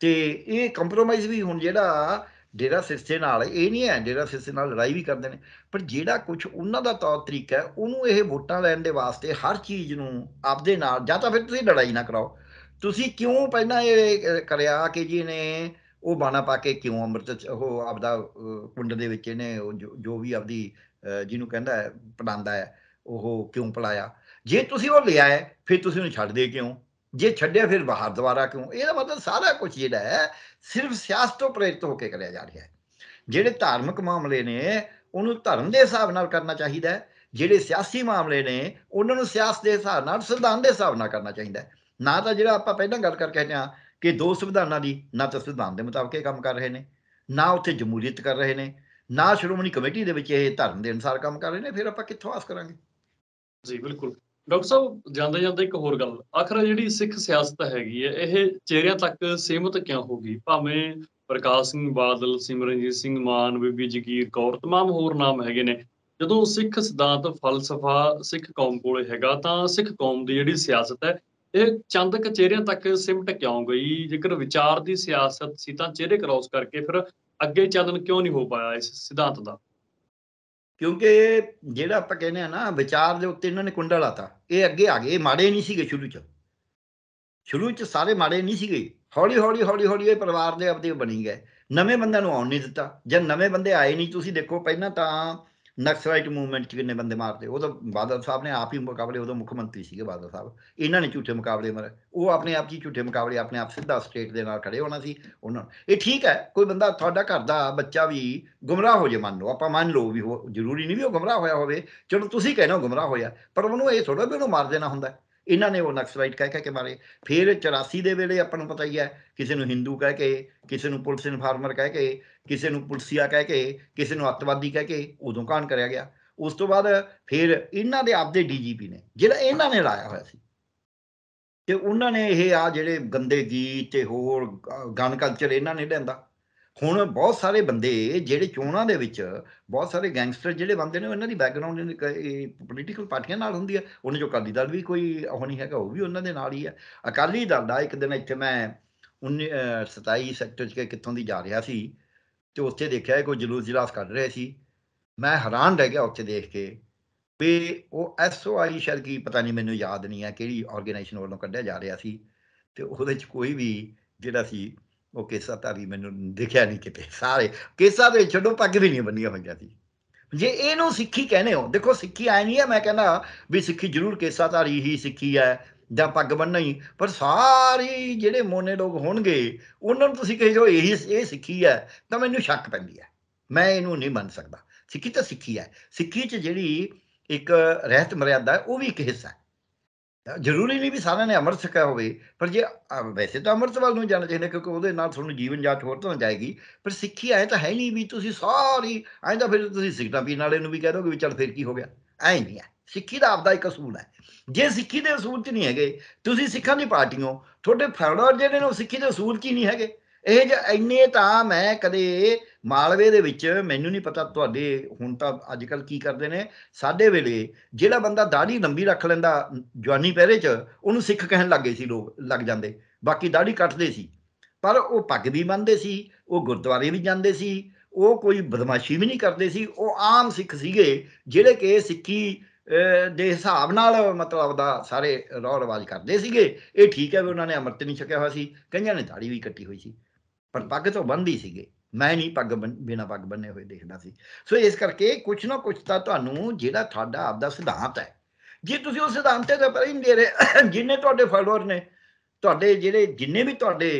ਤੇ ਇਹ ਕੰਪਰੋਮਾਈਜ਼ ਵੀ ਹੁਣ ਜਿਹੜਾ ਡੇਰਾ ਸਿਰਸੇ ਨਾਲ ਇਹ ਨਹੀਂ ਹੈ ਡੇਰਾ ਸਿਰਸੇ ਨਾਲ ਲੜਾਈ ਵੀ ਕਰਦੇ ਨੇ ਪਰ ਜਿਹੜਾ ਕੁਝ ਉਹਨਾਂ ਦਾ ਤੌਰ ਤਰੀਕਾ ਹੈ ਉਹਨੂੰ ਇਹ ਵੋਟਾਂ ਲੈਣ ਦੇ ਵਾਸਤੇ ਹਰ ਚੀਜ਼ ਨੂੰ ਆਪਦੇ ਨਾਲ ਜਾਂ ਤਾਂ ਫਿਰ ਤੁਸੀਂ ਲੜਾਈ ਨਾ ਕਰਾਓ ਤੁਸੀਂ ਕਿਉਂ ਪਹਿਲਾਂ ਇਹ ਕਰਿਆ ਕਿ ਜੀ ਨੇ ਉਹ ਬਾਣਾ ਪਾ ਕੇ ਕਿਉਂ ਅੰਮ੍ਰਿਤ ਉਹ ਆਪਦਾ ਕੁੰਡ ਦੇ ਵਿੱਚ ਇਹਨੇ ਜੋ ਵੀ ਆਪਦੀ ਜਿਹਨੂੰ ਕਹਿੰਦਾ ਹੈ ਹੈ ਉਹ ਕਿਉਂ ਪੜਾਇਆ ਜੇ ਤੁਸੀਂ ਉਹ ਲਿਆ ਫਿਰ ਤੁਸੀਂ ਉਹਨੂੰ ਛੱਡਦੇ ਕਿਉਂ ਜੇ ਛੱਡਿਆ ਫਿਰ ਬਾਹਰ ਦੁਆਰਾ ਕਿਉਂ ਇਹਦਾ ਮਤਲਬ ਸਾਰਾ ਕੁਝ ਜਿਹੜਾ ਹੈ ਸਿਰਫ ਸਿਆਸਤ ਤੋਂ ਪ੍ਰੇਰਿਤ ਹੋ ਕੇ ਕਰਿਆ ਜਾ ਰਿਹਾ ਹੈ ਜਿਹੜੇ ਧਾਰਮਿਕ ਮਾਮਲੇ ਨੇ ਉਹਨੂੰ ਧਰਮ ਦੇ ਹਿਸਾਬ ਨਾਲ ਕਰਨਾ ਚਾਹੀਦਾ ਹੈ ਜਿਹੜੇ ਸਿਆਸੀ ਮਾਮਲੇ ਨੇ ਉਹਨਾਂ ਨੂੰ ਸਿਆਸਤ ਦੇ ਹਿਸਾਬ ਨਾਲ ਸੰਵਿਧਾਨ ਦੇ ਹਿਸਾਬ ਨਾਲ ਕਰਨਾ ਚਾਹੀਦਾ ਹੈ ਨਾ ਤਾਂ ਜਿਹੜਾ ਆਪਾਂ ਪਹਿਲਾਂ ਗੱਲ ਕਰਕੇ ਆਏ ਆ ਕਿ ਦੋ ਸੰਵਿਧਾਨਾਂ ਦੀ ਨਾ ਤਾਂ ਸੰਵਿਧਾਨ ਦੇ ਮੁਤਾਬਕ ਕੰਮ ਕਰ ਰਹੇ ਨੇ ਨਾ ਉੱਥੇ ਜਮਹੂਰੀਅਤ ਕਰ ਰਹੇ ਨੇ ਨਾ ਸ਼੍ਰੋਮਣੀ ਕਮੇਟੀ ਦੇ ਵਿੱਚ ਇਹ ਧਰਮ ਦੇ ਅਨੁਸਾਰ ਕੰਮ ਕਰ ਰਹੇ ਨੇ ਫਿਰ ਆਪਾਂ ਕਿੱਥੋਂ ਆਸ ਕਰਾਂਗੇ ਜੀ ਬਿਲਕੁਲ ਡਾਕਟਰ ਸਾਹਿਬ ਜਾਂਦੇ ਜਾਂਦੇ ਇੱਕ ਹੋਰ ਗੱਲ ਆਖਰ ਜਿਹੜੀ ਸਿੱਖ ਸਿਆਸਤ ਹੈਗੀ ਹੈ ਇਹ ਚਿਹਰਿਆਂ ਤੱਕ ਸੀਮਤ ਕਿਉਂ ਹੋ ਗਈ ਭਾਵੇਂ ਪ੍ਰਕਾਸ਼ ਸਿੰਘ ਬਾਦਲ ਸਿਮਰਨਜੀਤ ਸਿੰਘ ਮਾਨ ਬੀਬੀ ਜਗੀਰ ਕੌਰ तमाम ਹੋਰ ਨਾਮ ਹੈਗੇ ਨੇ ਜਦੋਂ ਸਿੱਖ ਸਿਧਾਂਤ ਫਲਸਫਾ ਸਿੱਖ ਕੌਮ ਕੋਲੇ ਹੈਗਾ ਤਾਂ ਸਿੱਖ ਕੌਮ ਦੀ ਜਿਹੜੀ ਸਿਆਸਤ ਹੈ ਇਹ ਚੰਦ ਕਚੇਰੀਆਂ ਤੱਕ ਸਿਮਟ ਕਿਉਂ ਗਈ ਜੇਕਰ ਵਿਚਾਰ ਦੀ ਸਿਆਸਤ ਸੀ ਤਾਂ ਚਿਹਰੇ ਕ੍ਰਾਸ ਕਰਕੇ ਫਿਰ ਅੱਗੇ ਚੱਲਣ ਕਿਉਂ ਨਹੀਂ ਹੋ ਪਾਇਆ ਇਸ ਸਿਧਾਂਤ ਦਾ ਕਿਉਂਕਿ ਜਿਹੜਾ ਆਪਾਂ ਕਹਿੰਦੇ ਆ ਨਾ ਵਿਚਾਰ ਦੇ ਉੱਤੇ ਇਹਨਾਂ ਨੇ ਕੁੰਡਾ ਲਾਤਾ ਇਹ ਅੱਗੇ ਆ ਗਏ ਮਾੜੇ ਨਹੀਂ ਸੀਗੇ ਸ਼ੁਰੂ 'ਚ ਸ਼ੁਰੂ 'ਚ ਸਾਰੇ ਮਾੜੇ ਨਹੀਂ ਸੀਗੇ ਹੌਲੀ ਹੌਲੀ ਹੌਲੀ ਹੌਲੀ ਇਹ ਪਰਿਵਾਰ ਦੇ ਆਪਦੇ ਬਣੀ ਗਏ ਨਵੇਂ ਬੰਦਿਆਂ ਨੂੰ ਆਉਣ ਨਹੀਂ ਦਿੱਤਾ ਜਦ ਨਵੇਂ ਬੰਦੇ ਆਏ ਨਹੀਂ ਤੁਸੀਂ ਦੇਖੋ ਪਹਿਲਾਂ ਤਾਂ ਨਕਸਲਾਈਟ ਮੂਵਮੈਂਟ 'ਚ ਕਿੰਨੇ ਬੰਦੇ ਮਾਰਦੇ ਉਹ ਤਾਂ ਬਾਦਲ ਸਾਹਿਬ ਨੇ ਆਪ ਹੀ ਮੁਕਾਬਲੇ ਉਦੋਂ ਮੁੱਖ ਮੰਤਰੀ ਸੀਗੇ ਬਾਦਲ ਸਾਹਿਬ ਇਹਨਾਂ ਨੇ ਝੂਠੇ ਮੁਕਾਬਲੇ ਮਾਰੇ ਉਹ ਆਪਣੇ ਆਪ ਜੀ ਝੂਠੇ ਮੁਕਾਬਲੇ ਆਪਣੇ ਆਪ ਸਿੱਧਾ ਸਟੇਟ ਦੇ ਨਾਲ ਖੜੇ ਹੋਣਾ ਸੀ ਉਹਨਾਂ ਇਹ ਠੀਕ ਹੈ ਕੋਈ ਬੰਦਾ ਤੁਹਾਡਾ ਘਰ ਦਾ ਬੱਚਾ ਵੀ ਗੁੰਮਰਾਹ ਹੋ ਜੇ ਮੰਨ ਲਓ ਆਪਾਂ ਮੰਨ ਲਓ ਵੀ ਜ਼ਰੂਰੀ ਨਹੀਂ ਵੀ ਉਹ ਗੁੰਮਰਾਹ ਹੋਇਆ ਹੋਵੇ ਚਲੋ ਤੁਸੀਂ ਕਹਿੰਦੇ ਹੋ ਗੁੰਮਰਾਹ ਹੋਇਆ ਪਰ ਉਹਨੂੰ ਇਹ ਥੋੜਾ ਵੀ ਉਹਨੂੰ ਮਾਰ ਦੇਣਾ ਹੁੰਦਾ ਇਹਨਾਂ ਨੇ ਉਹ ਨਕਸਲਾਈਟ ਕਹਿ ਕਹਿ ਕੇ ਮਾਰੇ ਫਿਰ 84 ਦੇ ਵੇਲੇ ਆਪਾਂ ਨੂੰ ਪਤਾ ਹੀ ਹੈ ਕਿਸੇ ਨੂੰ ਹਿੰਦੂ ਕਹਿ ਕੇ ਕਿਸੇ ਨੂੰ ਪੁਲਿਸ ਇਨਫਾਰਮਰ ਕਹਿ ਕੇ ਕਿਸੇ ਨੂੰ ਪੁਲਸੀਆ ਕਹਿ ਕੇ ਕਿਸੇ ਨੂੰ ਅੱਤਵਾਦੀ ਕਹਿ ਕੇ ਉਦੋਂ ਕਾਂਡ ਕਰਿਆ ਗਿਆ ਉਸ ਤੋਂ ਬਾਅਦ ਫਿਰ ਇਹਨਾਂ ਦੇ ਆਪਦੇ ਡੀਜੀਪੀ ਨੇ ਜਿਹੜਾ ਇਹਨਾਂ ਨੇ ਲਾਇਆ ਹੋਇਆ ਸੀ ਤੇ ਉਹਨਾਂ ਨੇ ਇਹ ਆ ਜਿਹੜੇ ਗੰਦੇ ਗੀਤ ਤੇ ਹੋਰ ਗਨ ਕਲਚਰ ਇਹਨਾਂ ਨੇ ਲੈਂਦਾ ਹੁਣ ਬਹੁਤ ਸਾਰੇ ਬੰਦੇ ਜਿਹੜੇ ਚੋਣਾਂ ਦੇ ਵਿੱਚ ਬਹੁਤ ਸਾਰੇ ਗੈਂਗਸਟਰ ਜਿਹੜੇ ਬੰਦੇ ਨੇ ਉਹਨਾਂ ਦੀ ਬੈਕਗ੍ਰਾਉਂਡ ਪੋਲੀਟੀਕਲ ਪਾਰਟੀਆਂ ਨਾਲ ਹੁੰਦੀ ਹੈ ਉਹਨਾਂ ਜੋ ਅਕਾਲੀ ਦਲ ਵੀ ਕੋਈ ਉਹ ਨਹੀਂ ਹੈਗਾ ਉਹ ਵੀ ਉਹਨਾਂ ਦੇ ਨਾਲ ਹੀ ਹੈ ਅਕਾਲੀ ਦਲ ਦਾ ਇੱਕ ਦਿਨ ਇੱਥੇ ਮੈਂ 27 ਸੈਕਟਰ ਚ ਕਿੱਥੋਂ ਦੀ ਜਾ ਰਿਹਾ ਸੀ ਤੇ ਉੱਥੇ ਦੇਖਿਆ ਕੋਈ ਜਲੂਸ ਜਲਾਸ ਕੱਢ ਰਹੇ ਸੀ ਮੈਂ ਹੈਰਾਨ ਰਹਿ ਗਿਆ ਉੱਥੇ ਦੇਖ ਕੇ ਵੀ ਉਹ ਐਸਓਆਈ ਸ਼ਰ ਕੀ ਪਤਾ ਨਹੀਂ ਮੈਨੂੰ ਯਾਦ ਨਹੀਂ ਆ ਕਿਹੜੀ ਆਰਗੇਨਾਈਜੇਸ਼ਨ ਵੱਲੋਂ ਕੱਢਿਆ ਜਾ ਰਿਹਾ ਸੀ ਤੇ ਉਹਦੇ ਚ ਕੋਈ ਵੀ ਜਿਹੜਾ ਸੀ ਉਹ ਤਾਂ ਵੀ ਮੈਨੂੰ ਦਿਖਿਆ ਨਹੀਂ ਕਿਤੇ ਸਾਰੇ ਕੇਸਾ ਦੇ ਛੱਡੋ ਪੱਗ ਵੀ ਨਹੀਂ ਬੰਨੀਆਂ ਹੋਈਆਂ ਸੀ ਜੇ ਇਹਨੂੰ ਸਿੱਖੀ ਕਹਿੰਦੇ ਹੋ ਦੇਖੋ ਸਿੱਖੀ ਆਈ ਨਹੀਂ ਹੈ ਮੈਂ ਕਹਿੰਦਾ ਵੀ ਸਿੱਖੀ ਜ਼ਰੂਰ ਕੇਸਾ ਧਾਰੀ ਹੀ ਸਿੱਖੀ ਹੈ ਜਾਂ ਪੱਗ ਬੰਨਣਾ ਹੀ ਪਰ ਸਾਰੀ ਜਿਹੜੇ ਮੋਨੇ ਲੋਕ ਹੋਣਗੇ ਉਹਨਾਂ ਨੂੰ ਤੁਸੀਂ ਕਹੇ ਜੋ ਇਹੀ ਇਹ ਸਿੱਖੀ ਹੈ ਤਾਂ ਮੈਨੂੰ ਸ਼ੱਕ ਪੈਂਦੀ ਹੈ ਮੈਂ ਇਹਨੂੰ ਨਹੀਂ ਮੰਨ ਸਕਦਾ ਸਿੱਖੀ ਤਾਂ ਸਿੱਖੀ ਹੈ ਸਿੱਖੀ 'ਚ ਜਿਹੜੀ ਇੱਕ ਰਹਿਤ ਮਰਿਆਦਾ ਉਹ ਵੀ ਇੱਕ ਹਿੱਸਾ ਹੈ ਜ਼ਰੂਰੀ ਨਹੀਂ ਵੀ ਸਾਰਿਆਂ ਨੇ ਅੰਮ੍ਰਿਤ ਛਕਿਆ ਹੋਵੇ ਪਰ ਜੇ ਵੈਸੇ ਤਾਂ ਅੰਮ੍ਰਿਤ ਵੱਲ ਨੂੰ ਜਾਣਾ ਚਾਹੀਦਾ ਕਿਉਂਕਿ ਉਹਦੇ ਨਾਲ ਤੁਹਾਨੂੰ ਜੀਵਨ ਜਾਚ ਹੋਰ ਤੋਂ ਜਾਏਗੀ ਪਰ ਸਿੱਖੀ ਐ ਤਾਂ ਹੈ ਨਹੀਂ ਵੀ ਤੁਸੀਂ ਸਾਰੀ ਐਂ ਤਾਂ ਫਿਰ ਤੁਸੀਂ ਸਿੱਖਦਾ ਪੀਣ ਵਾਲੇ ਨੂੰ ਵੀ ਕਹਿ ਦੋਗੇ ਵੀ ਚੱਲ ਫਿਰ ਕੀ ਹੋ ਗਿਆ ਐ ਨਹੀਂ ਐ ਸਿੱਖੀ ਦਾ ਆਪਦਾ ਇੱਕ ਅਸੂਲ ਹੈ ਜੇ ਸਿੱਖੀ ਦੇ ਅਸੂਲ 'ਚ ਨਹੀਂ ਹੈਗੇ ਤੁਸੀਂ ਸਿੱਖਾਂ ਦੀ ਪਾਰਟੀ ਹੋ ਤੁਹਾਡੇ ਫਾਲੋਅਰ ਜਿਹੜੇ ਨੇ ਉਹ ਸਿੱਖੀ ਦੇ ਅਸੂਲ 'ਚ ਹੀ ਨਹੀਂ ਹੈਗੇ ਇਹ ਜੇ ਇੰਨੇ ਤਾਂ ਮੈਂ ਕਦੇ ਮਾਲਵੇ ਦੇ ਵਿੱਚ ਮੈਨੂੰ ਨਹੀਂ ਪਤਾ ਤੁਹਾਡੇ ਹੁਣ ਤਾਂ ਅੱਜ ਕੱਲ ਕੀ ਕਰਦੇ ਨੇ ਸਾਡੇ ਵੇਲੇ ਜਿਹੜਾ ਬੰਦਾ ਦਾੜੀ ਲੰਬੀ ਰੱਖ ਲੈਂਦਾ ਜਵਾਨੀ ਪਹਿਰੇ 'ਚ ਉਹਨੂੰ ਸਿੱਖ ਕਹਿਣ ਲੱਗੇ ਸੀ ਲੋਕ ਲੱਗ ਜਾਂਦੇ ਬਾਕੀ ਦਾੜੀ ਕੱਟਦੇ ਸੀ ਪਰ ਉਹ ਪੱਗ ਵੀ ਬੰਨਦੇ ਸੀ ਉਹ ਗੁਰਦੁਆਰੇ ਵੀ ਜਾਂਦੇ ਸੀ ਉਹ ਕੋਈ ਬਦਮਾਸ਼ੀ ਵੀ ਨਹੀਂ ਕਰਦੇ ਸੀ ਉਹ ਆਮ ਸਿੱਖ ਸੀਗੇ ਜਿਹੜੇ ਕਿ ਸਿੱਖੀ ਦੇ ਹਿਸਾਬ ਨਾਲ ਮਤਲਬ ਦਾ ਸਾਰੇ ਰੌ ਰਵਾਜ ਕਰਦੇ ਸੀਗੇ ਇਹ ਠੀਕ ਹੈ ਵੀ ਉਹਨਾਂ ਨੇ ਅਮਰਤ ਨਹੀਂ ਛਕਿਆ ਹੋਇਆ ਸੀ ਕਈਆਂ ਨੇ ਦਾੜੀ ਵੀ ਕੱਟੀ ਹੋਈ ਸੀ ਪਰ ਪੱਗ ਤੋਂ ਬੰਦੀ ਸੀਗੇ ਮੈਂ ਨਹੀਂ ਪੱਗ ਬਿਨਾ ਪੱਗ ਬੰਨੇ ਹੋਏ ਦੇਖਦਾ ਸੀ ਸੋ ਇਸ ਕਰਕੇ ਕੁਝ ਨਾ ਕੁਝ ਤਾਂ ਤੁਹਾਨੂੰ ਜਿਹੜਾ ਤੁਹਾਡਾ ਆਪਦਾ ਸਿਧਾਂਤ ਹੈ ਜੇ ਤੁਸੀਂ ਉਸ ਸਿਧਾਂਤ ਤੇ ਪਰ ਨਹੀਂ ਦੇ ਰਹੇ ਜਿੰਨੇ ਤੁਹਾਡੇ ਫਾਲੋਅਰ ਨੇ ਤੁਹਾਡੇ ਜਿਹੜੇ ਜਿੰਨੇ ਵੀ ਤੁਹਾਡੇ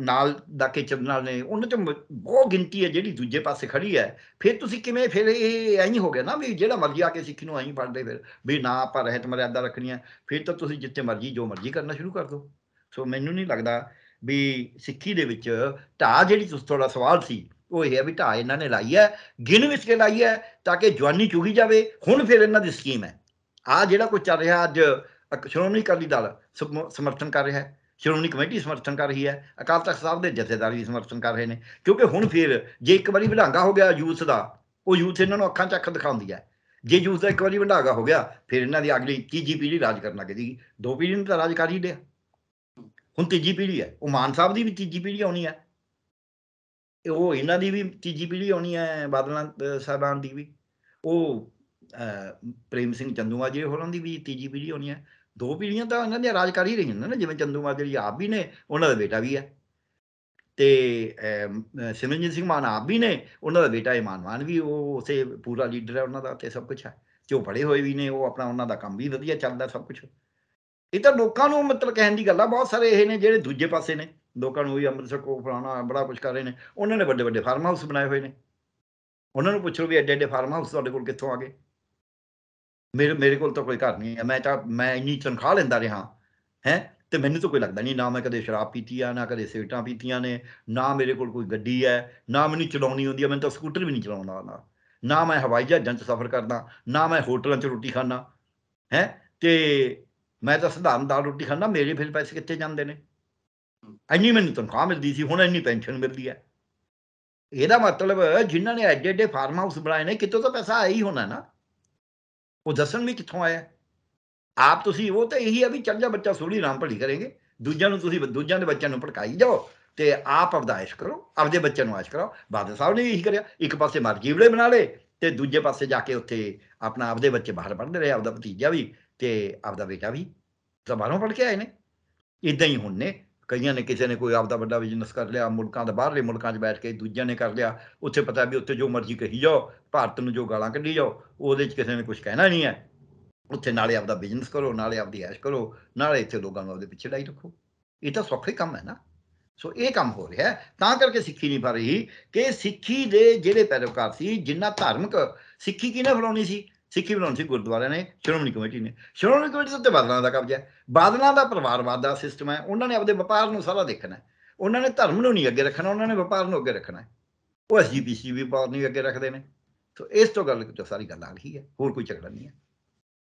ਨਾਲ ਦਾਕੇ ਚੰਦਨਾਲ ਨੇ ਉਹਨਾਂ ਚ ਬਹੁਤ ਗਿਣਤੀ ਹੈ ਜਿਹੜੀ ਦੂਜੇ ਪਾਸੇ ਖੜੀ ਹੈ ਫਿਰ ਤੁਸੀਂ ਕਿਵੇਂ ਫਿਰ ਇਹ ਐਂ ਹੋ ਗਿਆ ਨਾ ਵੀ ਜਿਹੜਾ ਮਰਜ਼ੀ ਆ ਕੇ ਸਿੱਖ ਨੂੰ ਐਂ ਪੜਦੇ ਫਿਰ ਵੀ ਨਾ ਆਪਾਂ ਰਹਿਤ ਮਰਿਆਦਾ ਰੱਖਣੀ ਹੈ ਫਿਰ ਤਾਂ ਤੁਸੀਂ ਜਿੱਥੇ ਮਰਜ਼ੀ ਜੋ ਮਰਜ਼ੀ ਕਰਨਾ ਸ਼ੁਰੂ ਕਰ ਦਿਓ ਸੋ ਮੈਨੂੰ ਨਹੀਂ ਲੱਗਦਾ ਵੀ ਸਿੱਖੀ ਦੇ ਵਿੱਚ ਢਾ ਜਿਹੜੀ ਤੁਸ ਤੁਹਾਡਾ ਸਵਾਲ ਸੀ ਉਹ ਇਹ ਹੈ ਵੀ ਢਾ ਇਹਨਾਂ ਨੇ ਲਾਈ ਹੈ ਗਿਣ ਵਿੱਚ ਕੇ ਲਾਈ ਹੈ ਤਾਂ ਕਿ ਜਵਾਨੀ ਚੁਗੀ ਜਾਵੇ ਹੁਣ ਫਿਰ ਇਹਨਾਂ ਦੀ ਸਕੀਮ ਹੈ ਆ ਜਿਹੜਾ ਕੋਈ ਚੱਲ ਰਿਹਾ ਅੱਜ ਸ਼੍ਰੋਮਣੀ ਅਕਾਲੀ ਦਲ ਸਮਰਥਨ ਕਰ ਰਿਹਾ ਹੈ ਸ਼੍ਰੋਮਣੀ ਕਮੇਟੀ ਸਮਰਥਨ ਕਰ ਰਹੀ ਹੈ ਅਕਾਲ ਤਖਤ ਸਾਹਿਬ ਦੇ ਜਥੇਦਾਰ ਵੀ ਸਮਰਥਨ ਕਰ ਰਹੇ ਨੇ ਕਿਉਂਕਿ ਹੁਣ ਫਿਰ ਜੇ ਇੱਕ ਵਾਰੀ ਵਿਢਾਂਗਾ ਹੋ ਗਿਆ ਯੂਥ ਦਾ ਉਹ ਯੂਥ ਇਹਨਾਂ ਨੂੰ ਅੱਖਾਂ ਚੱਕ ਦਿਖਾਉਂਦੀ ਹੈ ਜੇ ਯੂਥ ਦਾ ਇੱਕ ਵਾਰੀ ਵਿਢਾਂਗਾ ਹੋ ਗਿਆ ਫਿਰ ਇਹਨਾਂ ਦੀ ਅਗਲੀ ਕੀ ਜੀਪੀ ਪੀੜ੍ਹੀ ਰਾਜ ਕਰਨ ਲੱਗ ਜੀ ਦੋ ਪੀੜੀ ਨੂੰ ਤਾਂ ਰਾਜ ਕਰ ਹੀ ਲਿਆ ਹੁਣ ਤੀਜੀ ਪੀੜ੍ਹੀ ਹੈ ਉਹ ਮਾਨ ਸਾਹਿਬ ਦੀ ਵੀ ਤੀਜੀ ਪੀੜ੍ਹੀ ਆਉਣੀ ਹੈ ਉਹ ਇਹਨਾਂ ਦੀ ਵੀ ਤੀਜੀ ਪੀੜ੍ਹੀ ਆਉਣੀ ਹੈ ਬਾਦਲਾਂ ਸਾਹਿਬਾਨ ਦੀ ਵੀ ਉਹ ਪ੍ਰੇਮ ਸਿੰਘ ਚੰਦੂਆ ਜੀ ਹੋਰਾਂ ਦੀ ਵੀ ਤੀਜੀ ਪੀੜ੍ਹੀ ਆਉਣੀ ਹੈ ਦੋ ਪੀੜ੍ਹੀਆਂ ਤਾਂ ਇਹਨਾਂ ਦੇ ਰਾਜ ਕਰ ਹੀ ਰਹੀਆਂ ਨੇ ਜਿਵੇਂ ਚੰਦੂਆ ਜੀ ਆਪ ਵੀ ਨੇ ਉਹਨਾਂ ਦਾ ਬੇਟਾ ਵੀ ਹੈ ਤੇ ਸਿਮਰਨਜੀਤ ਸਿੰਘ ਮਾਨ ਆਪ ਵੀ ਨੇ ਉਹਨਾਂ ਦਾ ਬੇਟਾ ਇਮਾਨਵਾਨ ਮਾਨ ਵੀ ਉਹ ਉਸੇ ਪੂਰਾ ਲੀਡਰ ਹੈ ਉਹਨਾਂ ਦਾ ਤੇ ਸਭ ਕੁਝ ਹੈ ਜੋ ਬੜੇ ਹੋਏ ਵੀ ਨੇ ਉਹ ਆਪਣਾ ਉਹਨਾਂ ਦਾ ਕੰਮ ਵੀ ਵਧੀਆ ਚੱਲਦਾ ਸਭ ਕੁਝ ਇਹ ਤਾਂ ਲੋਕਾਂ ਨੂੰ ਮਤਲਬ ਕਹਿਣ ਦੀ ਗੱਲ ਆ ਬਹੁਤ ਸਾਰੇ ਇਹ ਨੇ ਜਿਹੜੇ ਦੂਜੇ ਪਾਸੇ ਨੇ ਲੋਕਾਂ ਨੂੰ ਵੀ ਅੰਮ੍ਰਿਤਸਰ ਕੋ ਫਲਾਣਾ ਬੜਾ ਕੁਝ ਕਰ ਰਹੇ ਨੇ ਉਹਨਾਂ ਨੇ ਵੱਡੇ ਵੱਡੇ ਫਾਰਮ ਹਾਊਸ ਬਣਾਏ ਹੋਏ ਨੇ ਉਹਨਾਂ ਨੂੰ ਪੁੱਛੋ ਵੀ ਐਡੇ ਐਡੇ ਫਾਰਮ ਹਾਊਸ ਤੁਹਾਡੇ ਕੋਲ ਕਿੱਥੋਂ ਆ ਗਏ ਮੇਰੇ ਮੇਰੇ ਕੋਲ ਤਾਂ ਕੋਈ ਘਰ ਨਹੀਂ ਹੈ ਮੈਂ ਤਾਂ ਮੈਂ ਇੰਨੀ ਤਨਖਾਹ ਲੈਂਦਾ ਰਿਹਾ ਹੈ ਤੇ ਮੈਨੂੰ ਤਾਂ ਕੋਈ ਲੱਗਦਾ ਨਹੀਂ ਨਾ ਮੈਂ ਕਦੇ ਸ਼ਰਾਬ ਪੀਤੀ ਆ ਨਾ ਕਦੇ ਸਿਗਰਟਾਂ ਪੀਤੀਆਂ ਨੇ ਨਾ ਮੇਰੇ ਕੋਲ ਕੋਈ ਗੱਡੀ ਹੈ ਨਾ ਮੈਨੂੰ ਚਲਾਉਣੀ ਆਉਂਦੀ ਮੈਂ ਮੈਨੂੰ ਤਾਂ ਸਕੂਟਰ ਵੀ ਨਹੀਂ ਚਲਾਉਂਦਾ ਨਾ ਨਾ ਮੈਂ ਹਵਾਈ ਜਹਾਜ਼ਾਂ 'ਚ ਸਫ਼ਰ ਕਰਦਾ ਨਾ ਮੈਂ ਹੋਟਲਾਂ 'ਚ ਰੋਟੀ ਖਾਂਦਾ ਹੈ ਤੇ ਮੈਂ ਤਾਂ ਸਧਾਰਨ ਦਾਲ ਰੋਟੀ ਖਾਂਦਾ ਮੇਰੇ ਫਿਰ ਪੈਸੇ ਕਿੱਥੇ ਜਾਂਦੇ ਨੇ ਐਨੀ ਮੈਨੂੰ ਤਨਖਾਹ ਮਿਲਦੀ ਸੀ ਹੁਣ ਐਨੀ ਪੈਨਸ਼ਨ ਮਿਲਦੀ ਹੈ ਇਹਦਾ ਮਤਲਬ ਜਿਨ੍ਹਾਂ ਨੇ ਐਡੇ ਐਡੇ ਫਾਰਮ ਹਾਊਸ ਬਣਾਏ ਨੇ ਕਿਤੋਂ ਤਾਂ ਪੈਸਾ ਆਇਆ ਹੀ ਹੋਣਾ ਨਾ ਉਹ ਦੱਸਣ ਵੀ ਕਿੱਥੋਂ ਆਇਆ ਆਪ ਤੁਸੀਂ ਉਹ ਤਾਂ ਇਹੀ ਆ ਵੀ ਚੱਲ ਜਾ ਬੱਚਾ ਸੋਹਣੀ ਰਾਮ ਭਲੀ ਕਰੇਗੇ ਦੂਜਿਆਂ ਨੂੰ ਤੁਸੀਂ ਦੂਜਿਆਂ ਦੇ ਬੱਚਿਆਂ ਨੂੰ ਭੜਕਾਈ ਜਾਓ ਤੇ ਆਪ ਅਰਦਾਸ਼ ਕਰੋ ਆਪਦੇ ਬੱਚਿਆਂ ਨੂੰ ਆਸ਼ ਕਰਾਓ ਬਾਦਲ ਸਾਹਿਬ ਨੇ ਇਹੀ ਕਰਿਆ ਇੱਕ ਪਾਸੇ ਮਰਜੀਵਲੇ ਬਣਾ ਲੇ ਤੇ ਦੂਜੇ ਪਾਸੇ ਜਾ ਕੇ ਉੱਥੇ ਆਪਣਾ ਆਪਦੇ ਬੱਚੇ ਬਾਹਰ ਪੜ੍ਹਦੇ ਰਹੇ ਆਪਦਾ ਭਤੀਜਾ ਵੀ ਤੇ ਆਪਦਾ ਬੇਟਾ ਵੀ ਜ਼ਬਾਨੋਂ ਪੜ ਕੇ ਆਏ ਨੇ ਇਦਾਂ ਹੀ ਹੁਣ ਨੇ ਕਈਆਂ ਨੇ ਕਿਸੇ ਨੇ ਕੋਈ ਆਪਦਾ ਵੱਡਾ ਬਿਜ਼ਨਸ ਕਰ ਲਿਆ ਮੁਲਕਾਂ ਦਾ ਬਾਹਰਲੇ ਮੁਲਕਾਂ 'ਚ ਬੈਠ ਕੇ ਦੂਜਿਆਂ ਨੇ ਕਰ ਲਿਆ ਉੱਥੇ ਪਤਾ ਵੀ ਉੱਥੇ ਜੋ ਮਰਜ਼ੀ ਕਹੀ ਜਾਓ ਭਾਰਤ ਨੂੰ ਜੋ ਗਾਲਾਂ ਕੱਢੀ ਜਾਓ ਉਹਦੇ 'ਚ ਕਿਸੇ ਨੇ ਕੁਝ ਕਹਿਣਾ ਨਹੀਂ ਹੈ ਉੱਥੇ ਨਾਲੇ ਆਪਦਾ ਬਿਜ਼ਨਸ ਕਰੋ ਨਾਲੇ ਆਪਦੀ ਐਸ਼ ਕਰੋ ਨਾਲੇ ਇੱਥੇ ਲੋਕਾਂ ਨੂੰ ਉਹਦੇ ਪਿੱਛੇ ਲਾਈ ਰੱਖੋ ਇਹ ਤਾਂ ਸੌਖੇ ਕੰਮ ਹੈ ਨਾ ਸੋ ਇਹ ਕੰਮ ਹੋ ਰਿਹਾ ਤਾਂ ਕਰਕੇ ਸਿੱਖੀ ਨਹੀਂ ਫਰ ਰਹੀ ਕਿ ਸਿੱਖੀ ਦੇ ਜਿਹੜੇ ਪੈਰੋਕਾਰ ਸੀ ਜਿੰਨਾ ਧਾਰਮਿਕ ਸਿੱਖੀ ਕਿਹਨੇ ਫਲਾਉਣੀ ਸੀ ਸਿੱਖੀ ਬਣਾਉਣ ਸੀ ਗੁਰਦੁਆਰਿਆਂ ਨੇ ਸ਼੍ਰੋਮਣੀ ਕਮੇਟੀ ਨੇ ਸ਼੍ਰੋਮਣੀ ਕਮੇਟੀ ਤੇ ਬਾਦਲਾਂ ਦਾ ਕਬਜ਼ਾ ਬਾਦਲਾਂ ਦਾ ਪਰਿਵਾਰਵਾਦ ਦਾ ਸਿਸਟਮ ਹੈ ਉਹਨਾਂ ਨੇ ਆਪਦੇ ਵਪਾਰ ਨੂੰ ਸਾਰਾ ਦੇਖਣਾ ਹੈ ਉਹਨਾਂ ਨੇ ਧਰਮ ਨੂੰ ਨਹੀਂ ਅੱਗੇ ਰੱਖਣਾ ਉਹਨਾਂ ਨੇ ਵਪਾਰ ਨੂੰ ਅੱਗੇ ਰੱਖਣਾ ਹੈ ਉਹ ਐਸਜੀਪੀਸੀ ਵੀ ਪਾਰ ਨਹੀਂ ਅੱਗੇ ਰੱਖਦੇ ਨੇ ਸੋ ਇਸ ਤੋਂ ਗੱਲ ਤੋਂ ਸਾਰੀ ਗੱਲ ਆ ਗਈ ਹੈ ਹੋਰ ਕੋਈ ਝਗੜਾ ਨਹੀਂ ਹੈ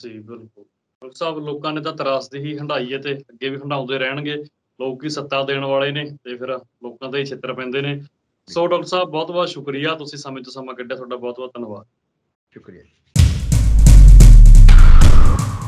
ਜੀ ਬਿਲਕੁਲ ਸਭ ਲੋਕਾਂ ਨੇ ਤਾਂ ਤਰਾਸ ਦੀ ਹੀ ਹੰਡਾਈ ਹੈ ਤੇ ਅੱਗੇ ਵੀ ਹੰਡਾਉਂਦੇ ਰਹਿਣਗੇ ਲੋਕ ਹੀ ਸੱਤਾ ਦੇਣ ਵਾਲੇ ਨੇ ਤੇ ਫਿਰ ਲੋਕਾਂ ਦਾ ਹੀ ਛਿੱਤਰ ਪੈਂਦੇ ਨੇ ਸੋ ਡਾਕਟਰ ਸਾਹਿਬ ਬਹੁਤ ਬਹੁਤ ਸ਼ੁਕਰੀਆ ਤੁਸੀਂ ਸਮੇਂ ਤੋਂ ਸਮਾਂ ਕੱਢਿਆ ਤੁਹਾਡਾ ਬਹੁਤ ਬਹੁਤ ਧੰਨਵਾਦ ਸ਼ੁਕਰੀਆ you